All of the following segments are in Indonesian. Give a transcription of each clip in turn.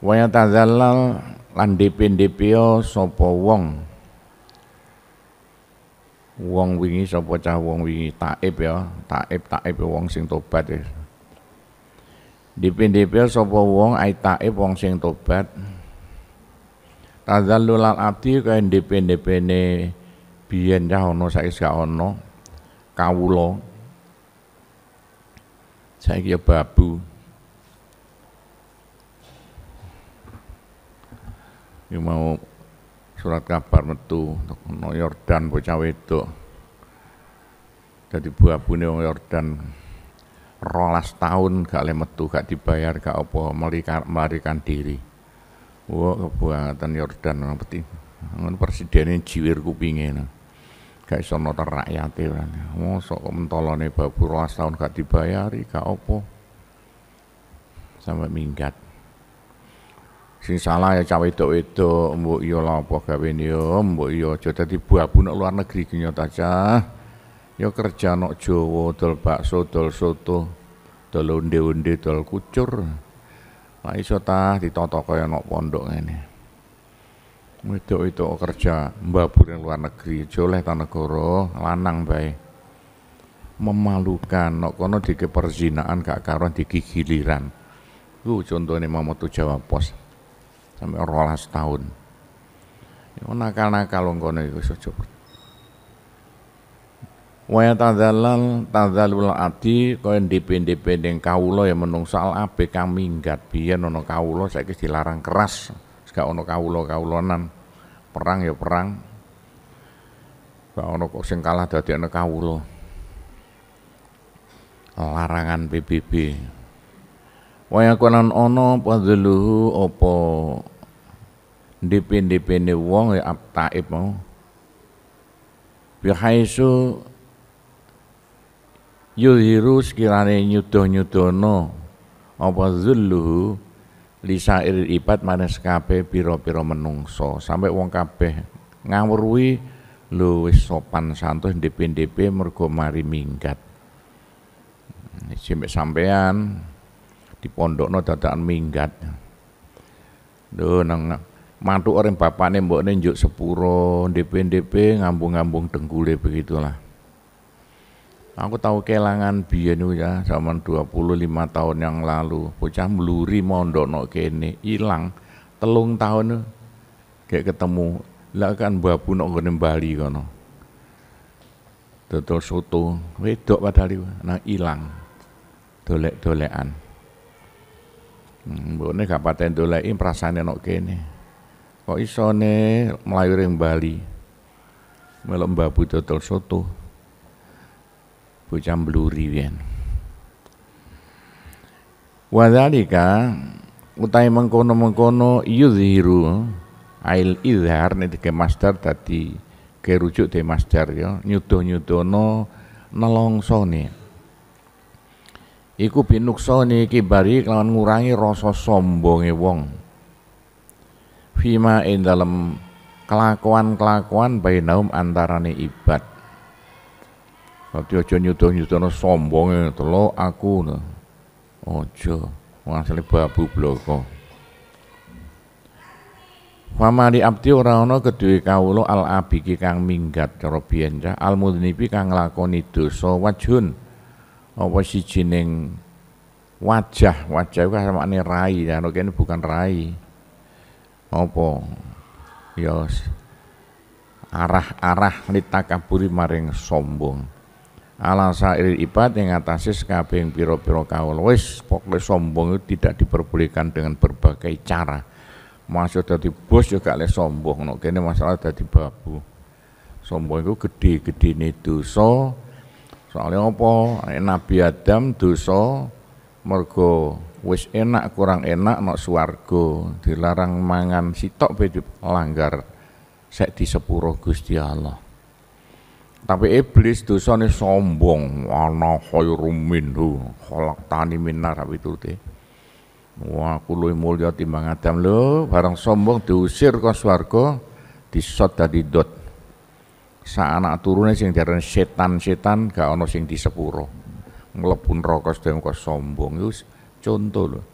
Voy a tardar. lan dipindhipiya Sopo wong wong wingi Sopo cah wong wingi taib ya taib taib ya wong sing tobat ya dipindhipiya Sopo wong ai taib wong sing tobat tazallul abdi kain dipindhipene biyen cah ana saiki gak ana kawula saiki ya babu Ini mau surat kabar metu untuk Yordan bocah wedok. Jadi buah wong Yordan rolas tahun gak le metu gak dibayar gak melikar, melarikan diri. Wo kebuatan Yordan orang peti. Ngono presidennya jiwir kupinge. Nah. gak iso noter rakyate kan. Mosok mentolone babu rolas tahun gak dibayari, gak opo. Sampai minggat sing salah ya cawe itu itu mbok yo iya lapo gawene yo ya, mbok yo iya aja dadi buah nek luar negeri ki aja yo kerja nok jowo dol bakso dol soto dol onde-onde dol kucur Pak iso ta ditata kaya nok pondok ngene itu itu kerja mbabur yang luar negeri joleh tanah koro lanang baik memalukan nok kono dike perzinaan gak karuan digigiliran ku contohnya Mamoto Jawa Pos sampai rolas tahun. Iku nakal-nakal wong kono iku sujud. Wa ya tadzalal tadzalul ati kaya dipindhe-pindhe kawula ya menungsa al abe kaminggat biyen ana kawula saiki dilarang keras. Gak ana kawula-kawulanan. Perang ya perang. Gak ana kok sing kalah dadekne kawula. Larangan PBB. Waya konan ana padheluhu apa dipin-dipine wong ya taib mau bihaisu yudhiru sekiranya nyuduh-nyudono apa zulluhu Lisa ibad manes sekabe piro-piro menungso sampai wong kabeh ngawurwi lu wis sopan santus dipin dipin mergo mari minggat sampai sampean di no tataan minggat lho nang mantu orang bapak nih mbok njuk sepuro DP-DP ngambung-ngambung dengkule begitulah aku tahu kelangan biaya nih ya zaman 25 tahun yang lalu bocah meluri no kene hilang telung tahun nih, kayak ketemu lah kan babu nok gue Bali kono dodol soto wedok padahal nah hilang. dolek-dolekan hmm, mbone gak paten ini prasane nok kene kok isone melayu ring Bali melok mbabu dodol soto bocah bluri yen wadhalika utai mengkono-mengkono yudhiru ail idhar nek ke master tadi ke rujuk de master ya nyudo-nyudono sone. iku binuksone iki bari kelawan ngurangi rasa sombonge wong fima in dalam kelakuan-kelakuan bainaum antarane ibad. Berarti aja nyuduh sombong sombonge telo aku. ojo ngasale babu bloko. Fama di abdi ora ketui kedue kawula al abiki kang minggat cara biyen al mudnibi kang nglakoni dosa wajhun apa sijining wajah wajah sama samane rai ya ini bukan rai Opo, ya arah-arah litakaburi maring sombong ala sair ibad yang atasi sekabing piro-piro kaul wis pokoknya sombong itu tidak diperbolehkan dengan berbagai cara masuk dari bos juga le sombong no ini masalah dari babu sombong itu gede-gede ini dosa soalnya apa nabi adam dosa mergo wis enak kurang enak nok suargo dilarang mangan sitok bedi langgar sek sepuro Gusti Allah tapi iblis dosa ini sombong wana khairum minhu tani minar deh wah aku luwih mulya timbang Adam lo barang sombong diusir ke suargo disot dadi dot sa anak turunnya sing jaran setan-setan gak ono sing di sepuro ngelepun mlebu neraka sedaya sombong ya itu Contoh loh.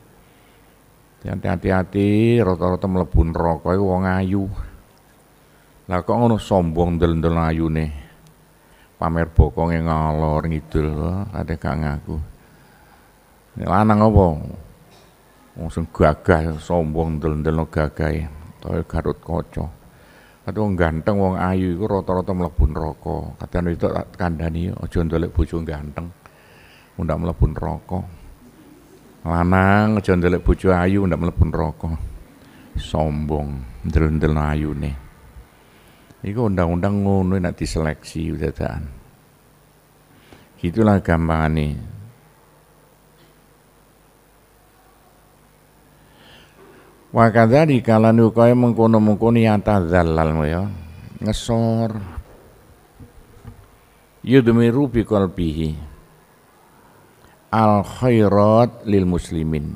Hati-hati, rata-rata mlebu neraka iku wong ayu. Lah kok ngono sombong del-del ayu nih, Pamer yang e ngalor ngidul, ada gak ngaku. Lanang apa? Wong sing gagah sombong del-del ndelno gagahe, toyo garut kocok. Kata wong ganteng wong ayu iku rata-rata mlebu rokok. Katanya itu kandani, aja ndelok bojo ganteng. Mundak mlebu rokok lanang aja ndelok ayu ndak mlebu rokok, sombong ndel ayu nih. iku undang-undang ngono nek diseleksi dadakan gitulah gampangane wa kadzalika lan ukae mengkono-mengkono yatazallal ya ngesor yudmiru bi qalbihi al khairat lil muslimin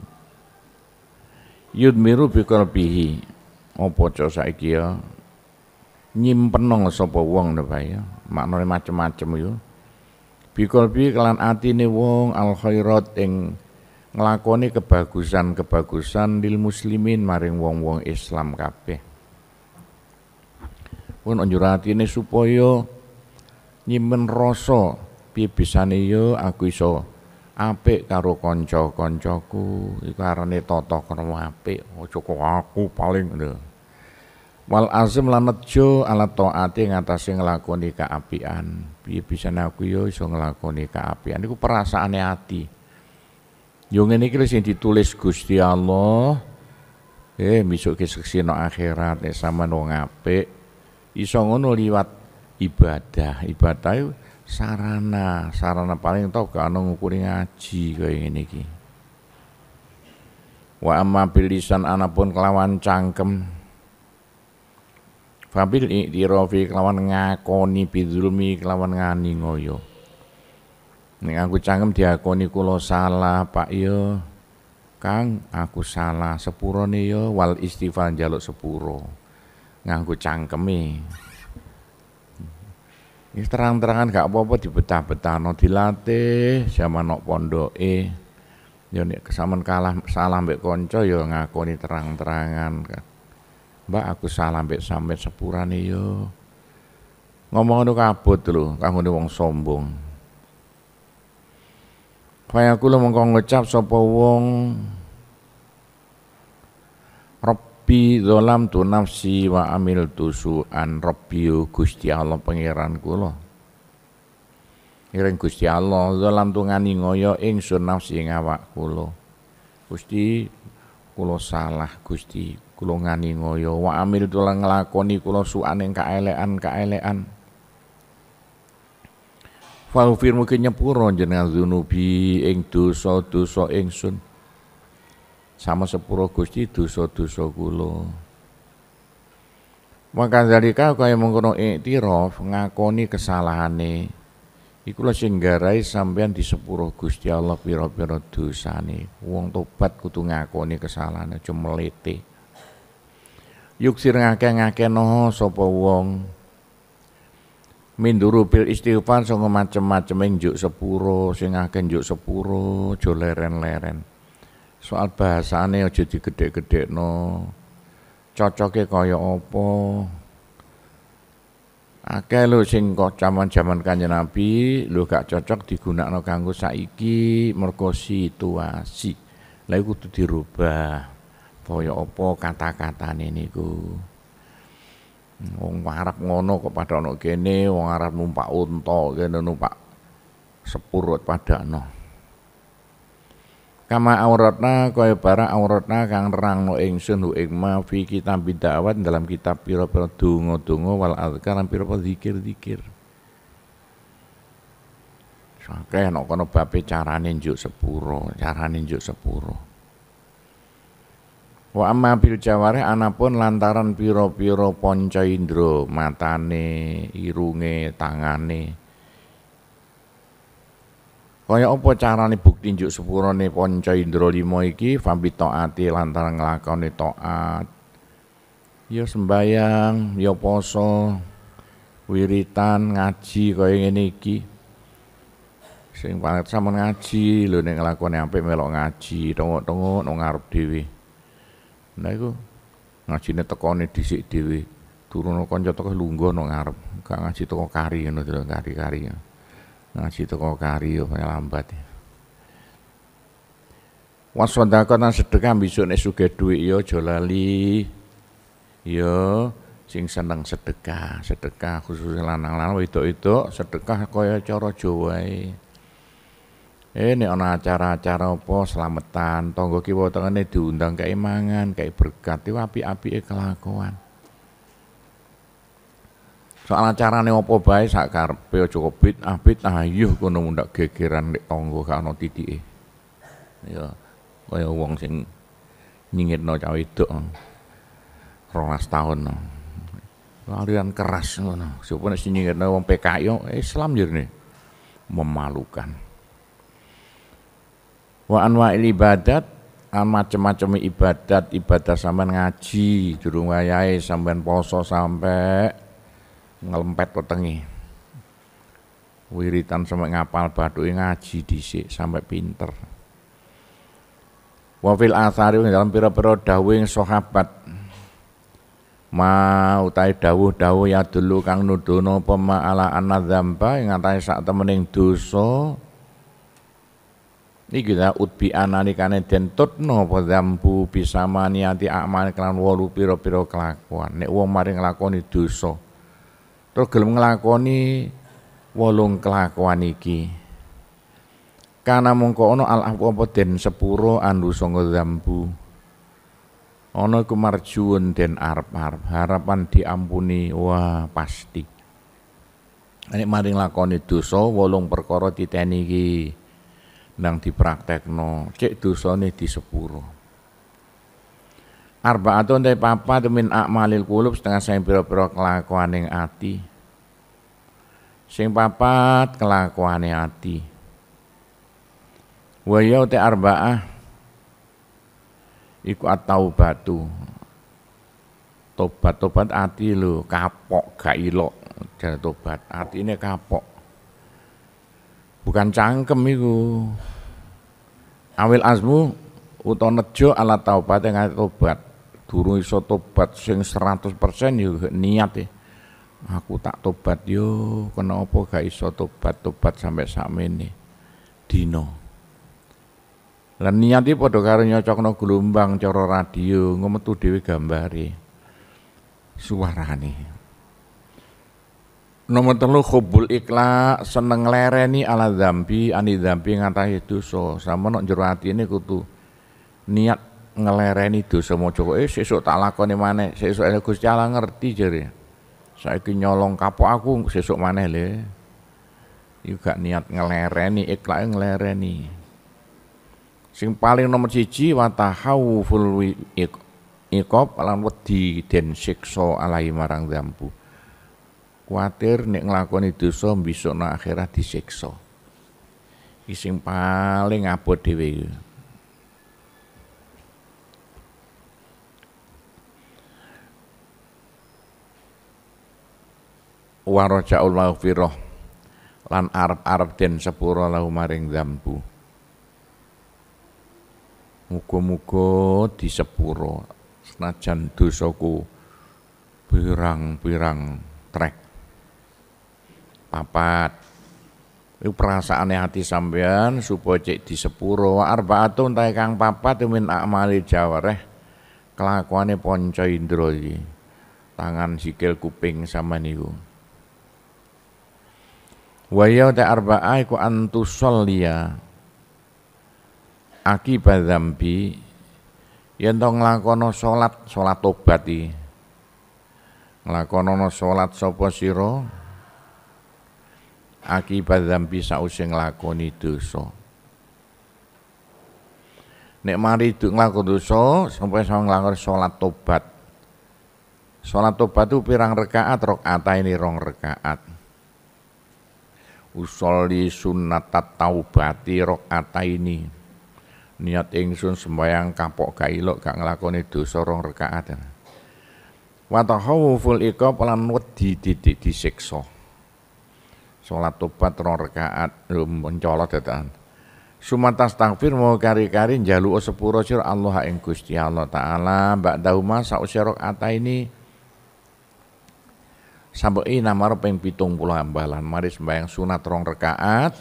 yudmiru bi opo apa cok saiki ya nyimpeno sapa wong napa ya maknane macem-macem yo ya. bi qalbi kelan atine wong al khairat ing nglakoni kebagusan-kebagusan lil muslimin maring wong-wong Islam kabeh pun anjur atine supaya nyimpen rasa piye bisane yo ya aku iso apik karo kanca-kancaku iku arane tata krama apik aja kok aku paling ngono wal azim lan nejo ala taati ngatasi nglakoni kaapian piye bisa aku yo ya iso nglakoni kaapian iku perasaane ati yo ngene iki sing ditulis Gusti Allah eh misuk ke seksino akhirat eh sama no apik iso ngono liwat ibadah ibadah sarana sarana paling tau gak ana ngukuri ngaji kaya ngene iki wa amma bilisan anapun kelawan cangkem fabil iktirafi kelawan ngakoni bidzulmi kelawan ngani ngoyo ning aku cangkem diakoni kula salah Pak yo iya. Kang aku salah sepuro yo iya. wal istighfar jaluk sepuro cangkem cangkeme ini terang-terangan gak apa-apa dibetah-betah, no dilatih, sama no pondok e. Ya nek kesaman kalah salah mbek konco ya ngakoni terang-terangan Mbak aku salah mbek sampe sepurane yo. Ya. Ngomong ngono kabut lho, kanggo wong sombong. Fayakulu mengko ngucap sapa wong Robbi zolam tu nafsi wa amil tu su'an Rabbiu Gusti Allah pengiran kulo, Ireng Gusti Allah zolam tu ngani ngoyo su nafsi ngawak kulo, kula. Gusti kula salah kusti kulo ngani ngoyo wa amil tu lang ngelakoni kula su'an ing kaelean, kaelekan Fahufir mungkin nyepuro jenengan zunubi ing so ing sun sama sepuro Gusti dosa-dosa kula. Maka dari kau kaya mengkono iktiraf ngakoni kesalahane. Iku lho singgarai sampean di sepuro Gusti Allah pira-pira dosane. Wong tobat kutu ngakoni kesalahane aja yuk sir ngake ngake noho sopo wong minduru bil istighfar sanga macem-macem njuk sepuro sing akeh sepuro culeren leren-leren soal bahasane aja digedhe-gedhekno cocoke kaya apa akeh lho sing kok zaman-zaman Kanjeng Nabi lho gak cocok digunakno kanggo saiki mergo situasi lha iku kudu dirubah kaya apa kata-katane niku wong Arab ngono kok padha ana kene wong Arab numpak unta kene numpak sepurut padha ana no kama auratna kaya para auratna kang rangno ingsun hu ing ma fi kitab bidawat dalam kitab pira-pira donga-donga wal azkar lan pira-pira zikir-zikir. Sakeh nek kono babe carane njuk sepuro, carane njuk sepuro. Wa amma bil jaware anapun lantaran piro-piro ponca indro, matane, irunge, tangane, Kaya apa carane bukti njuk sepurane panca indra lima iki fambi taati lantaran nglakoni taat. Ya sembayang, ya poso, wiritan, ngaji kaya ngene iki. Sing paling sampean ngaji lho nek nglakoni apik melok ngaji, tengok-tengok nang ngarep dhewe. Nah iku ngajine tekone dhisik dhewe. Turun kanca teko lungguh nang ngarep, gak ngaji teko kari ngono kari-kari ngaji teko kari oh, lambat ya. nang sedekah besok nih sugih duit yo jolali, yo ya, sing seneng sedekah, sedekah khusus lanang-lanang itu itu sedekah koyo coro Jawa Ini Eh acara-acara apa selamatan, tangga kiwa tengene diundang kae mangan, kae berkat, iku api kelakuan. Soal nih opo bae sak peo aja ah bid'ah ah ayuh kono mundak gegeran nek tangga kano ana titike. Ya kaya wong sing no cah wedok 12 tahun. Larian keras ngono. Sopo nek sing nyingitno wong PKI oh, eh, Islam jernih. Memalukan. Wa anwa'il ibadat macam-macam ibadat ibadah sampean ngaji durung wayahe sampean poso sampai ngelempet potengi, Wiritan sampai ngapal batu ngaji disik sampai pinter. Wafil asari dalam pira-pira dawing sahabat ma utai dawuh-dawuh ya dulu kang nudono pema ala anadzamba yang ngatai sak temening dosa Ini kita utbi anani kane den tutno apa zambu bisa maniati akman kelan walu piro-piro kelakuan nek wong maring lakoni dosa terus gelem nglakoni wolung kelakuan iki kana mongko ono al apa den sepuro anu sanga zambu ana kumarjuun den arep-arep harapan diampuni wah pasti ini maring lakoni dosa wolung perkara titeni iki nang dipraktekno cek di sepuro Arba Arbaatun papa papat min akmalil kulub setengah biro-biro kelakuan yang ati. Sing papat yang ati. Wa ya te arbaah iku atau batu, Tobat-tobat ati lu kapok gak ilok jare tobat. ini kapok. Bukan cangkem iku. Awil azmu utawa nejo ala taubat yang tobat durung iso tobat sing 100% yo ya niat ya. Aku tak tobat yo kenapa gak iso tobat tobat sampai sakmene dino. Lan niat iki padha karo nyocokno gelombang cara radio ngometu dhewe gambare. Suarane. Nomor telu khubul ikhla seneng lereni ala zambi ani zambi ngatahi dosa. Sama nek jero kutu kudu niat ngelereni dosa maca eh sesuk tak lakoni mana? sesuk Gusti Allah ngerti jadi, saya nyolong kapok aku sesuk mana le juga niat ngelereni ikhlas ngelereni sing paling nomor siji wa tahawuful alam lan wedi den siksa alai marang zambu kuatir nek nglakoni dosa bisa na akhirat disiksa sing paling abot dhewe wa maghfirah lan arep-arep den sepura lahu maring dzambu muga-muga disepura senajan dosaku pirang-pirang trek papat itu perasaan hati sampean supaya cek disepura wa arbaatun tae kang papat min amali jawareh kelakuane panca indra iki tangan sikil kuping sama niku wa yauda arba'a iku antusallia akibat dzambi yen to nglakono salat salat tobat iki nglakono salat sapa sira akibat dzambi sause nglakoni dosa nek mari duk nglakoni dosa sampai sang ngelakon salat tobat salat tobat itu pirang rakaat rokaat ini rong rekaat usolli sunnata taubati rokata ini niat ingsun sembahyang kapok ilok gak ngelakoni dosa rong rakaat wa tahawuful iqab lan wedi didik disiksa salat tobat rong rakaat mencolot dadakan sumatas takfir mau kari-kari njaluk sepuro sir Allah ing Gusti Allah taala mbak dauma sak rokata ini sampai namar peng pitung pulau ambalan mari sembahyang sunat rong rekaat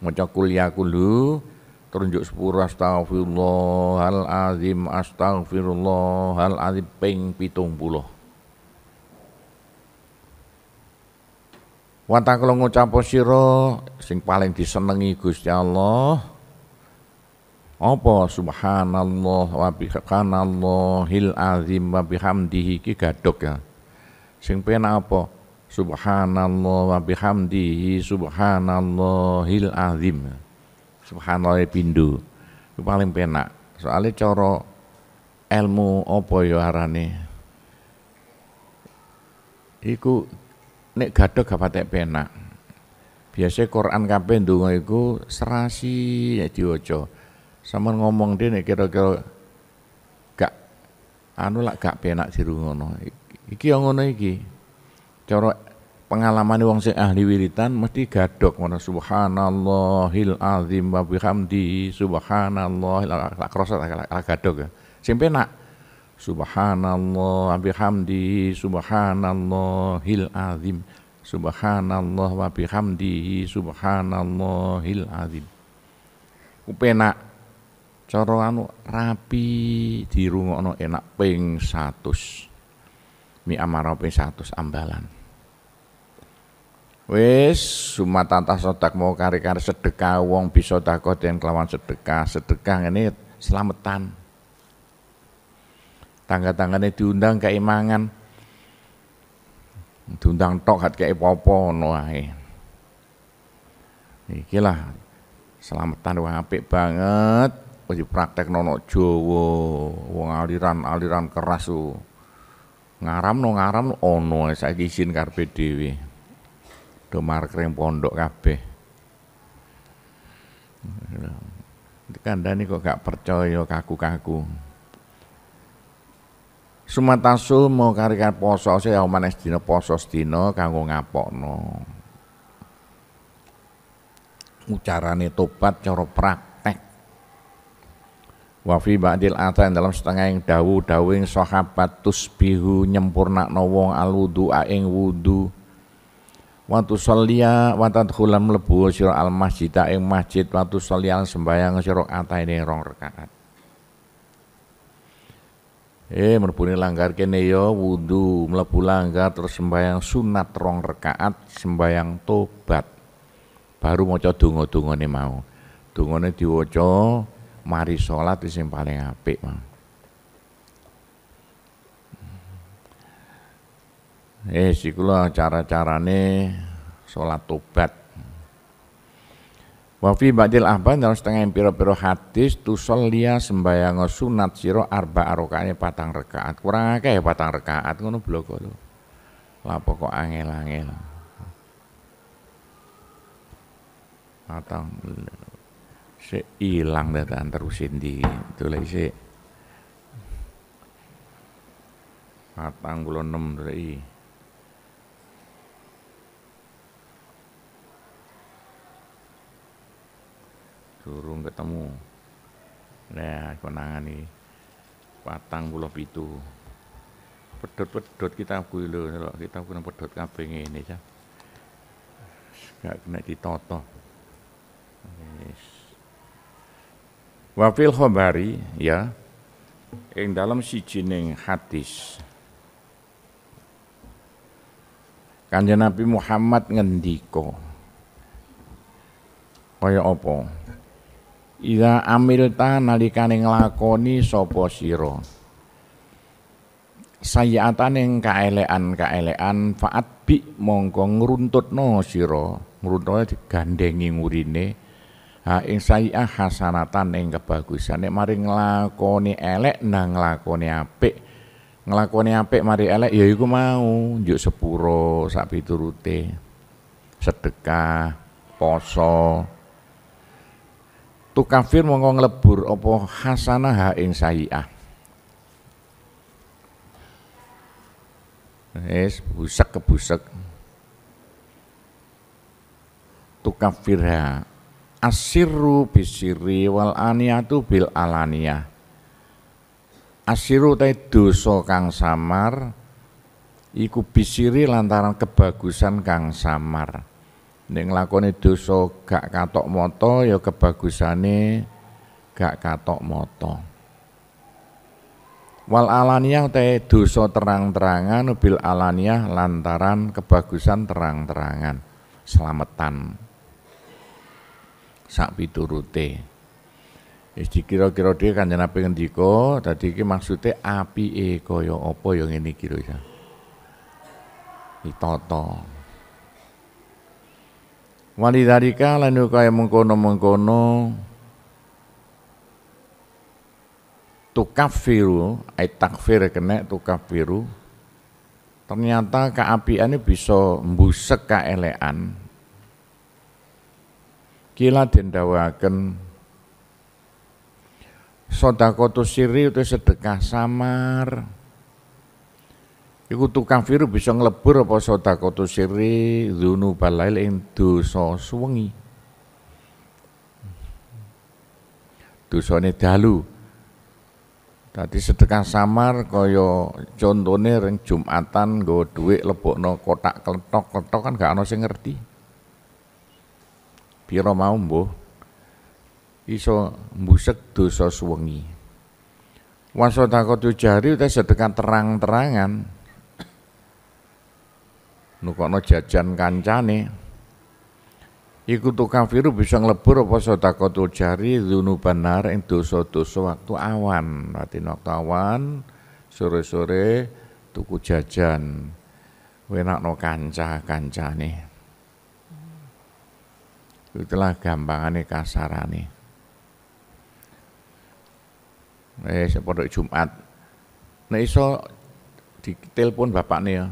maca kuliah kulu terunjuk sepuluh astagfirullahal azim peng pitung puluh Wata kalau ngucap siro sing paling disenangi Gusti Allah apa subhanallah wa hil azim wa bihamdihi ki gadok ya Sing penak apa? Subhanallah wa bihamdihi subhanallahil azim. Subhanallah pindu. Itu paling penak. Soalnya coro ilmu apa ya arane? Iku nek gado gak patek penak. Biasa Quran kape ndonga iku serasi ya diwaca. Sama ngomong dia nek kira-kira gak anu lah gak penak dirungono. Iki yang ngono iki. Cara pengalaman wong sing ahli wiritan mesti gadok ngono subhanallahil azim wa bihamdi subhanallahil akros gadok ya. Sing penak subhanallah wa bihamdi subhanallahil azim subhanallah wa bihamdi subhanallahil azim. penak cara anu rapi dirungokno enak ping 100 mi amarope satus ambalan wis sumatata sodak mau kari-kari sedekah wong bisa takut yang kelawan sedekah sedekah ini ya selametan tangga tangganya diundang ke imangan diundang tok hat kayak popo noai iki lah selamatan wah apik banget wis praktek nono jowo, wong aliran-aliran keras tuh ngaram no ngaram ono saiki isin karpe dhewe do markring pondok kabeh kandhane kok gak percaya kaku-kaku Sumatasu mau karikan poso saya yang manes dina poso dina kanggo ngapokno. Ucarane tobat cara prak Wafi fi ba'dil atan dalam setengah yang dawu dawing sahabat tusbihu nyempurna wong alwudu ing wudu Watu salia wa tadkhula lebu sira al masjid ing masjid wa sembahyang sembayang sira ataine rong rekaat Eh merbune langgar kene yo ya, wudu melebu langgar terus sembahyang sunat rong rekaat sembayang tobat baru dungo dungo nih mau dongane diwaca mari sholat itu yang paling apik mah. Eh cara-carane sholat tobat. Wafi ba'dil ahban dalam setengah piro-piro hadis tusol lia sembayang sunat siro arba arokane patang rekaat. Kurang akeh patang ya rekaat ngono bloko lho. lapo kok angel-angel. Patang si hilang dataan terusin di itu lagi si patang puluh enam dari turun ketemu nah konangan ini patang pulau pitu pedot-pedot kita kui kita kena pedot kabeh ngene ya gak kena ditoto yes. Wafil khobari ya ing dalam sijining hadis Kanjeng Nabi Muhammad ngendiko, kaya apa Ida amilta nalikane nglakoni sapa sira sayiatan yang kaelean-kaelean faat bi mongko ngruntutno sira ngruntoe ya digandengi ngurine ha ing sayi'ah hasanatan ing kebagusan nek mari nglakoni elek nang nglakoni apik nglakoni apik mari elek ya iku mau njuk sepuro sak piturute sedekah poso tu kafir mongko nglebur apa hasanah ha ing sayi'ah Yes, busak ke tukang tukafirha Asiru bisiri wal tu bil alania Asiru ta dosa kang samar iku bisiri lantaran kebagusan kang samar. Neng nglakoni dosa gak katok moto ya kebagusane gak katok moto. Wal alania ta dosa terang-terangan bil alania lantaran kebagusan terang-terangan selamatan sak piturute. Wis dikira-kira dhewe Kanjeng Nabi ngendika, dadi iki maksude apike kaya apa ya ngene iki lho ya. Ditata. Walidarika lan kaya mengkono-mengkono tukafiru ay takfir kena tukafiru ternyata keapiannya bisa mbusek keelean Kila dendawaken sodakotu siri itu sedekah samar. Iku tukang firu bisa ngelebur apa sodakotu siri dhunu balail ing dosa suwengi. Dosane dalu. Tadi sedekah samar kaya contone ring Jumatan duit dhuwit no kotak kletok-kletok kan gak ada yang ngerti piro mau mbuh iso mbusek dosa suwengi wasodakotu jari udah sedekah terang-terangan nukono jajan kancane iku tukafiru bisa nglebur apa sodakotul jari dzunuban benar ing dosa-dosa waktu awan berarti waktu awan sore-sore tuku jajan wenakno kanca-kancane itulah gampangannya kasarane eh sepondok Jumat na iso di bapak nih ya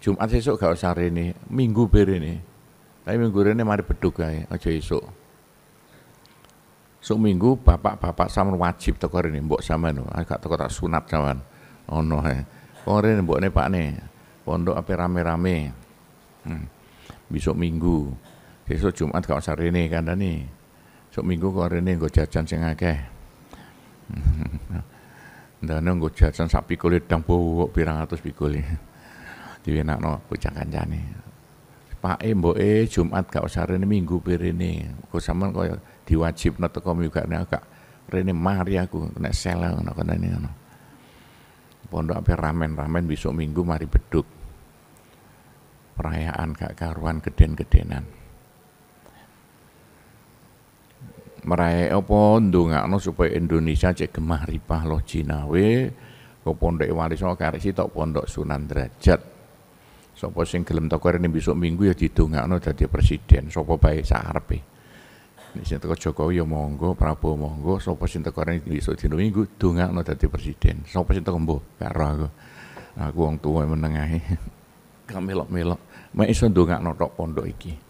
Jumat esok gak usah hari ini, minggu ini. tapi minggu ini mari beduk ya, aja esok Sok minggu bapak-bapak sama wajib ini, rene mbok sampean agak teko tak sunat sampean ono oh, ini mbok nih, pak nih. pondok apa rame-rame hmm. besok minggu Besok Jumat kau usah rene nih, besok Minggu kok rene gue jajan sing akeh. dan gue jajan sapi kulit dan bobok pirang atus no, no bocah kancane. Pak E, Mbok E, Jumat gak usah rene Minggu pi rene. Kok diwajib nato diwajibno juga nih gak rene mari aku selang sel ngono kandhane no Pondok apa ramen-ramen besok Minggu mari beduk. Perayaan kak karuan geden-gedenan. meraih apa ndongakno supaya Indonesia cek gemah ripah loh jinawe ke pondok wariso karek sitok pondok Sunan Derajat sapa sing gelem teko rene besok minggu ya didongakno dadi presiden sapa bae sarepe sing teko Jokowi ya monggo Prabowo monggo sapa sing teko rene besok dino minggu dongakno dadi presiden sapa sing teko mbuh karo aku aku wong tuwa menengahe gak melok-melok mek iso ndongakno tok pondok iki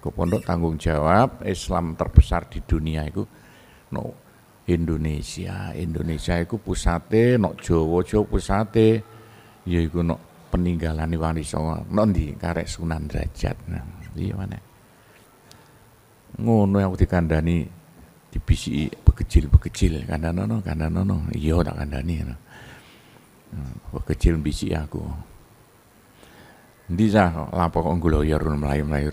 Kupondok tanggung jawab Islam terbesar di dunia itu no Indonesia. Indonesia itu pusate nok Jawa, Jawa pusate ya itu nok peninggalan Wali Songo. Nok ndi karek Sunan Derajat. Nah, iya mana? Ngono aku dikandani dibisiki bekecil-bekecil kandanono no Iya tak kandani. No. Hmm, Bekecil bisiki aku. Ndi sah lapo kok melayu melayu. mlayu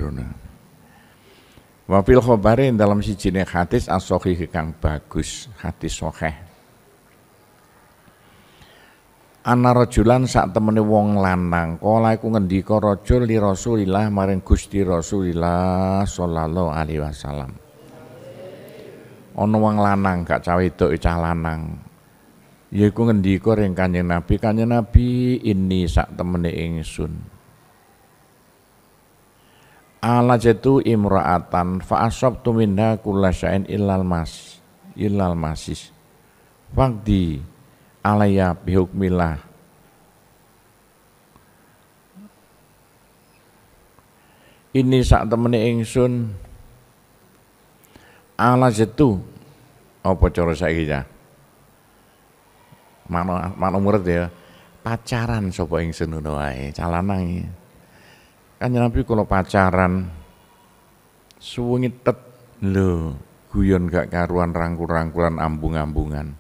Wafil khobarin dalam si sijine hadis asohi kang bagus, hadis sokeh. Ana rojulan sak temene wong lanang, kalau iku ngendika rojul li Rasulillah maring Gusti Rasulillah sallallahu alaihi wasallam. Ana wong lanang gak cah wedok e cah lanang. Yaiku ngendika ring Kanjeng Nabi, Kanjeng Nabi ini sak temene ingsun alajatu imra'atan fa tuminda minha sya'in illal mas illal masis faqdi alaya bihukmillah ini sak temene ingsun alajatu apa cara saiki ya mana mana murid ya pacaran sapa ingsun ngono wae calanang Kanjeng Nabi kalau pacaran tet lho guyon gak karuan rangkul-rangkulan ambung-ambungan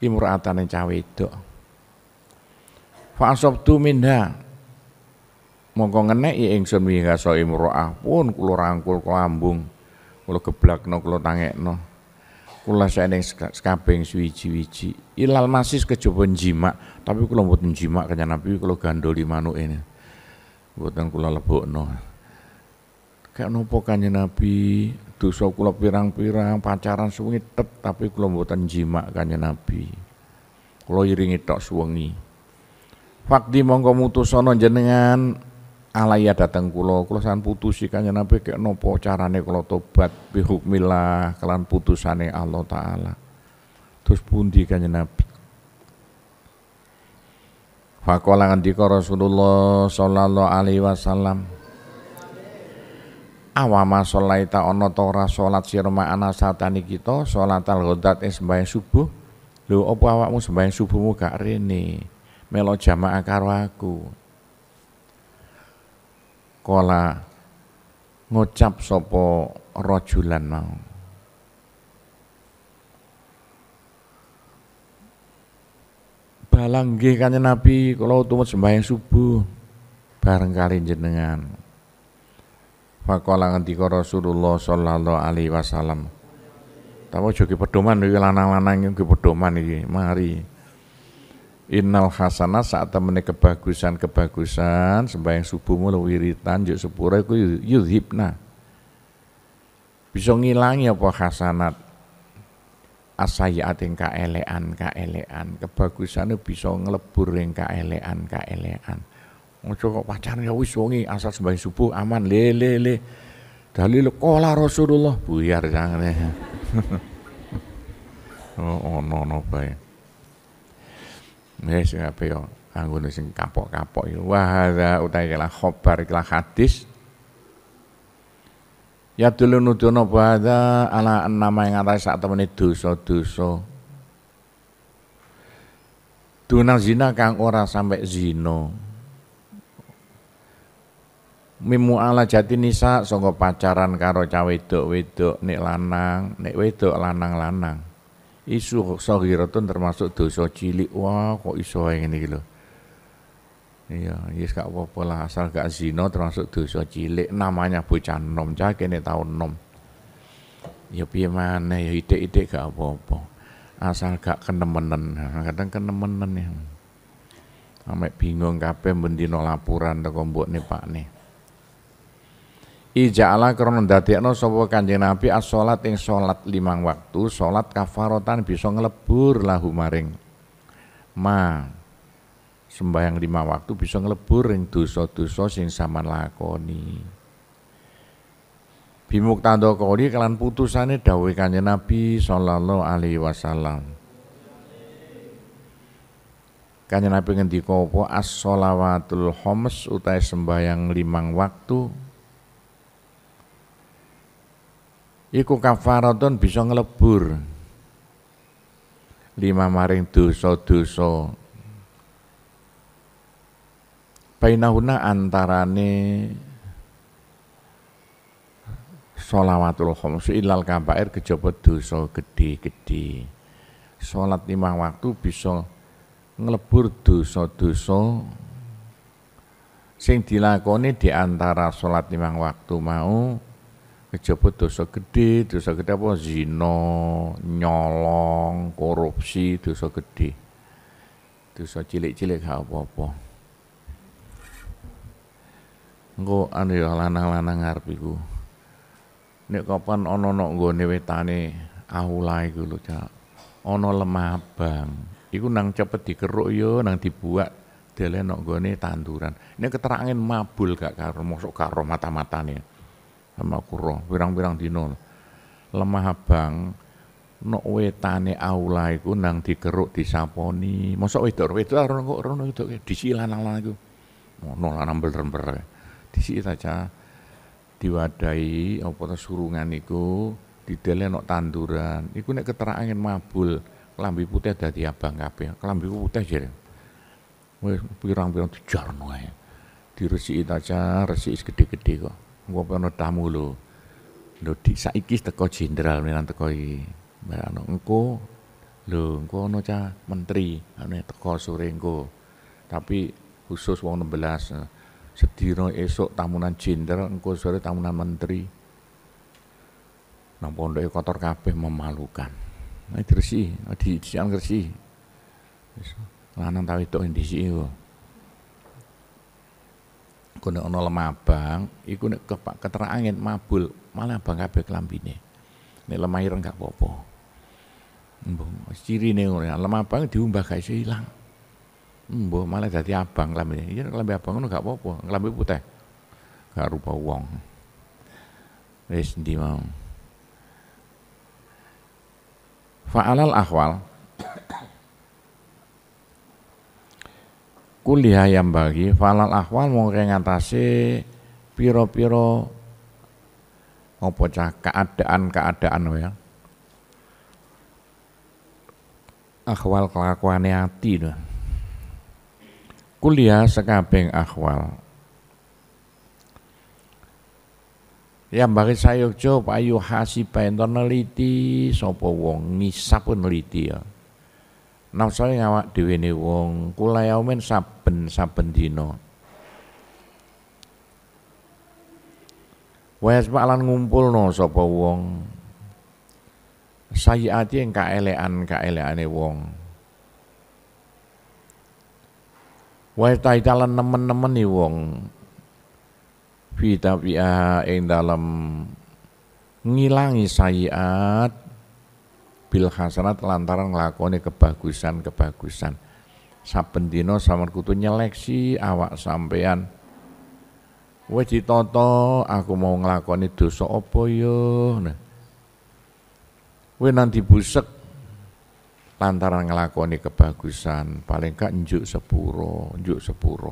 imraatane cawe wedok tu minha mongko iengson ingsun gak so imroah pun kulo rangkul kula ambung kula geblakno kula tangekno kula saening sekabeng suwiji-wiji ilal masis kejaba jimak tapi kula mboten jimak kanya Nabi kula gandoli ini. Mboten kula lebokno. Kayak nopo kanya Nabi, dosa kula pirang-pirang pacaran suwengi tet tapi kula mboten jimak kanya Nabi. Kula iringi tok suwengi. Fakti mongko mutusono jenengan alaya ya datang kulo kula san putusi kanya Nabi kayak nopo carane kula tobat bihukmillah kelan putusane Allah taala. Terus pundi kanya Nabi? Fakola ngendika Rasulullah sallallahu alaihi wasallam Awama sholaita ana ta ora salat sira ana satani kita salat al-ghadat sembahyang subuh Lu apa awakmu sembahyang subuhmu gak rene melo jamaah karo aku Kola ngucap sopo rajulan mau balang gih kanya Nabi kalau tumut sembahyang subuh bareng kali jenengan. Faqala ngendika Rasulullah sallallahu alaihi wasallam. Tapi juga pedoman iki lanang-lanang iki pedoman ini mari. Innal khasana saat temene kebagusan-kebagusan sembahyang subuhmu wiritan juk sepura itu yudhibna. Bisa ngilangi apa khasanat asayiat ing kaelean kaelean kebagusane bisa nglebur ing kaelean kaelean ojo kok pacarnya wis asal sembah subuh aman le le le dalil kola Rasulullah buyar jangane oh ono ono bae wis ape yo anggone sing kapok-kapok yo wah hadza utahe kala khobar kala hadis Ya dulu nudono bahada ala nama yang atas saat temani dosa-dosa. Dunang zina kang ora sampai zino. Mimu ala jati nisa songo pacaran karo cawe wedok wedok nek lanang nek wedok lanang lanang. Isu sohiratun termasuk dosa cilik wah kok iso yang ini gitu. Iya, iya gak apa-apa lah asal gak zino termasuk dosa cilik namanya bocah nom cah ini tahun nom. Ya piye maneh ya ide idik gak apa-apa. Asal gak kenemenen, kadang kenemenen ya. Ame bingung kape mendino laporan teko mbokne pakne. Ija'ala krana ndadekno sapa Kanjeng Nabi as-shalat ing salat limang waktu, salat kafarotan bisa nglebur lahu maring ma sembahyang lima waktu bisa ngelebur yang dosa-dosa sing sama lakoni. Bimuk tanda kori kelan putusane dawekannya Nabi sallallahu alaihi wasallam. Kanya Nabi ngerti kopo as salawatul homes utai sembahyang limang waktu iku kafaraton bisa ngelebur lima maring dosa-dosa bainahuna antarane sholawatul khomsu ilal kabair kejaba dosa gede-gede. sholat lima waktu bisa ngelebur dosa-dosa sing dilakoni di antara sholat lima waktu mau kejaba dosa gede, dosa gede apa zino nyolong, korupsi, dosa gede. Dosa cilik-cilik apa-apa engko anu ya lanang-lanang ngarep iku nek kapan ana nok nggone wetane aula iku lho Cak ana lemah abang iku nang cepet dikeruk yo nang dibuat dele nok gone tanduran ini keterangin mabul gak karo mosok karo mata-matane sama kuro pirang-pirang dino lemah abang nok wetane aula iku nang dikeruk disaponi mosok wedok wedok rono kok rono wedok disilanang-lanang iku ono lanang beler-beler Disik saja diwadahi apa ta surungan iku didele nok tanduran. Iku nek keterak angin mabul, klambi putih dadi abang kabeh. Klambi putih jare. Wis pirang-pirang dijarno ae. Diresiki aja, resiki gede-gede kok. Engko ono tamu lho. Lho di saiki teko jenderal menan teko iki. Mbak engko lho engko ono cah menteri ane teko sore engko. Tapi khusus wong 16 sedina esok tamunan jenderal engko sore tamunan menteri nang pondoke kotor kabeh memalukan nek gresih di disian gresih lanang ta wedok ndisiki kok kono ana lemabang iku nek keterak angin mabul malah abang kabeh klambine nek lemah ireng gak apa-apa mbok cirine ngono ya, lemabang diumbah gak iso Mbuh malah jadi abang lambe. Iya lambe abang ngono gak apa-apa, lambe putih. Gak rupa wong. Wis ndi mau. Fa'alal ahwal kuliah yang bagi falal ahwal kaya ngatasi piro-piro apa cah keadaan-keadaan ya. Akwal kelakuan hati doh kuliah sekabing akhwal. Ya bagi saya coba ayo hasil enten neliti sapa wong pun neliti ya. saya ngawak dhewe ne wong kula yaumen saben-saben dina. Wes lan ngumpulno sapa wong. Sayiati engka elekan-kaelekane wong. Wae ta dalan nemen-nemen wong fi tabi'a ing dalam ngilangi sayiat bil hasanat lantaran nglakoni kebagusan-kebagusan. Saben dina sampeyan kudu nyeleksi awak sampean. Wis to aku mau nglakoni dosa apa ya. Nah. wae nanti busek lantaran ngelakoni kebagusan paling gak njuk sepuro njuk sepuro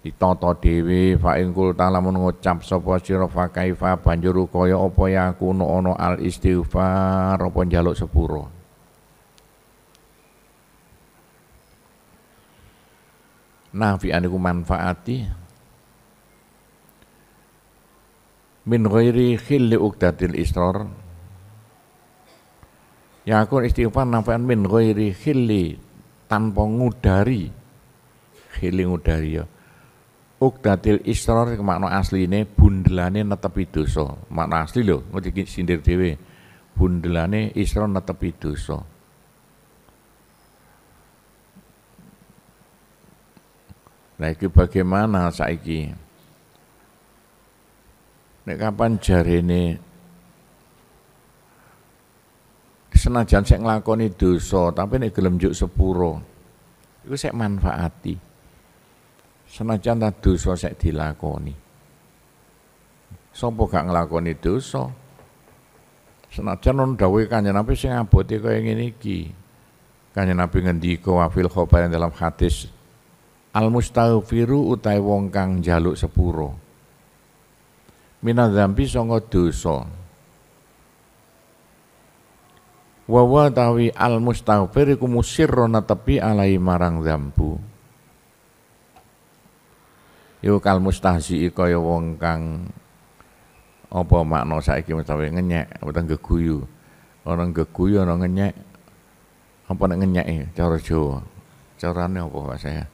ditoto dewi fa'ingkul talamun ngucap sopo siro fakaifa banjuru koyo opo yaku ya no ono al istighfar ropon njaluk sepuro nafi aniku manfaati min ghairi khilli uqdatil istror. Ya aku istighfar nafian min ghairi khilli tanpa ngudari. Khilli ngudari ya. Uqdatil israr makna asli ini bundelane netepi dosa. Makna asli loh ngerti sindir dewe Bundelane israr netepi dosa. Nah itu bagaimana saiki? Nek kapan jarene senajan saya ngelakoni dosa tapi nih gelem juk sepuro Itu saya manfaati senajan ta dosa saya dilakoni sapa gak ngelakoni dosa senajan non dawuh kanjeng Nabi sing abote kaya ngene iki kanjeng Nabi ngendika wafil khobar dalam hadis al mustaghfiru utai wong kang jaluk sepuro minadzambi songo dosa wawa tawi al mustaghfir iku rona tepi alai marang zambu yo kal mustahzi kaya wong kang apa makna saiki mesti ngenyek utawa geguyu orang geguyu orang ngenyek apa nek ngenyek cara Jawa carane apa Pak saya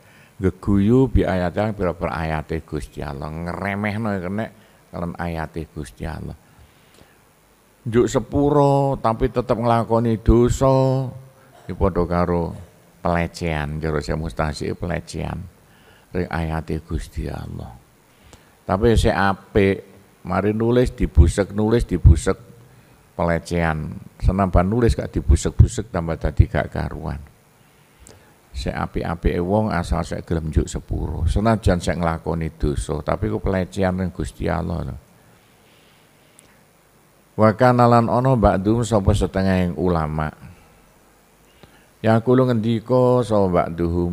geguyu bi ayatnya pira-pira ayate Gusti Allah ngeremehno kene kalon ayate Gusti Allah njuk sepuro tapi tetap ngelakoni dosa iki padha karo pelecehan jero saya mustasi pelecehan ring ayati Gusti Allah. Tapi saya apik mari nulis dibusek nulis dibusek pelecehan senapan nulis gak dibusek-busek tambah tadi gak karuan. saya apik-apike wong asal saya gelem juk sepuro. Senajan saya ngelakoni dosa tapi kok pelecehan ring Gusti Allah. Wakanalan ono bakdum sopo setengah yang ulama. Yang ulama. ngendiko ngendika sapa ba'duhum.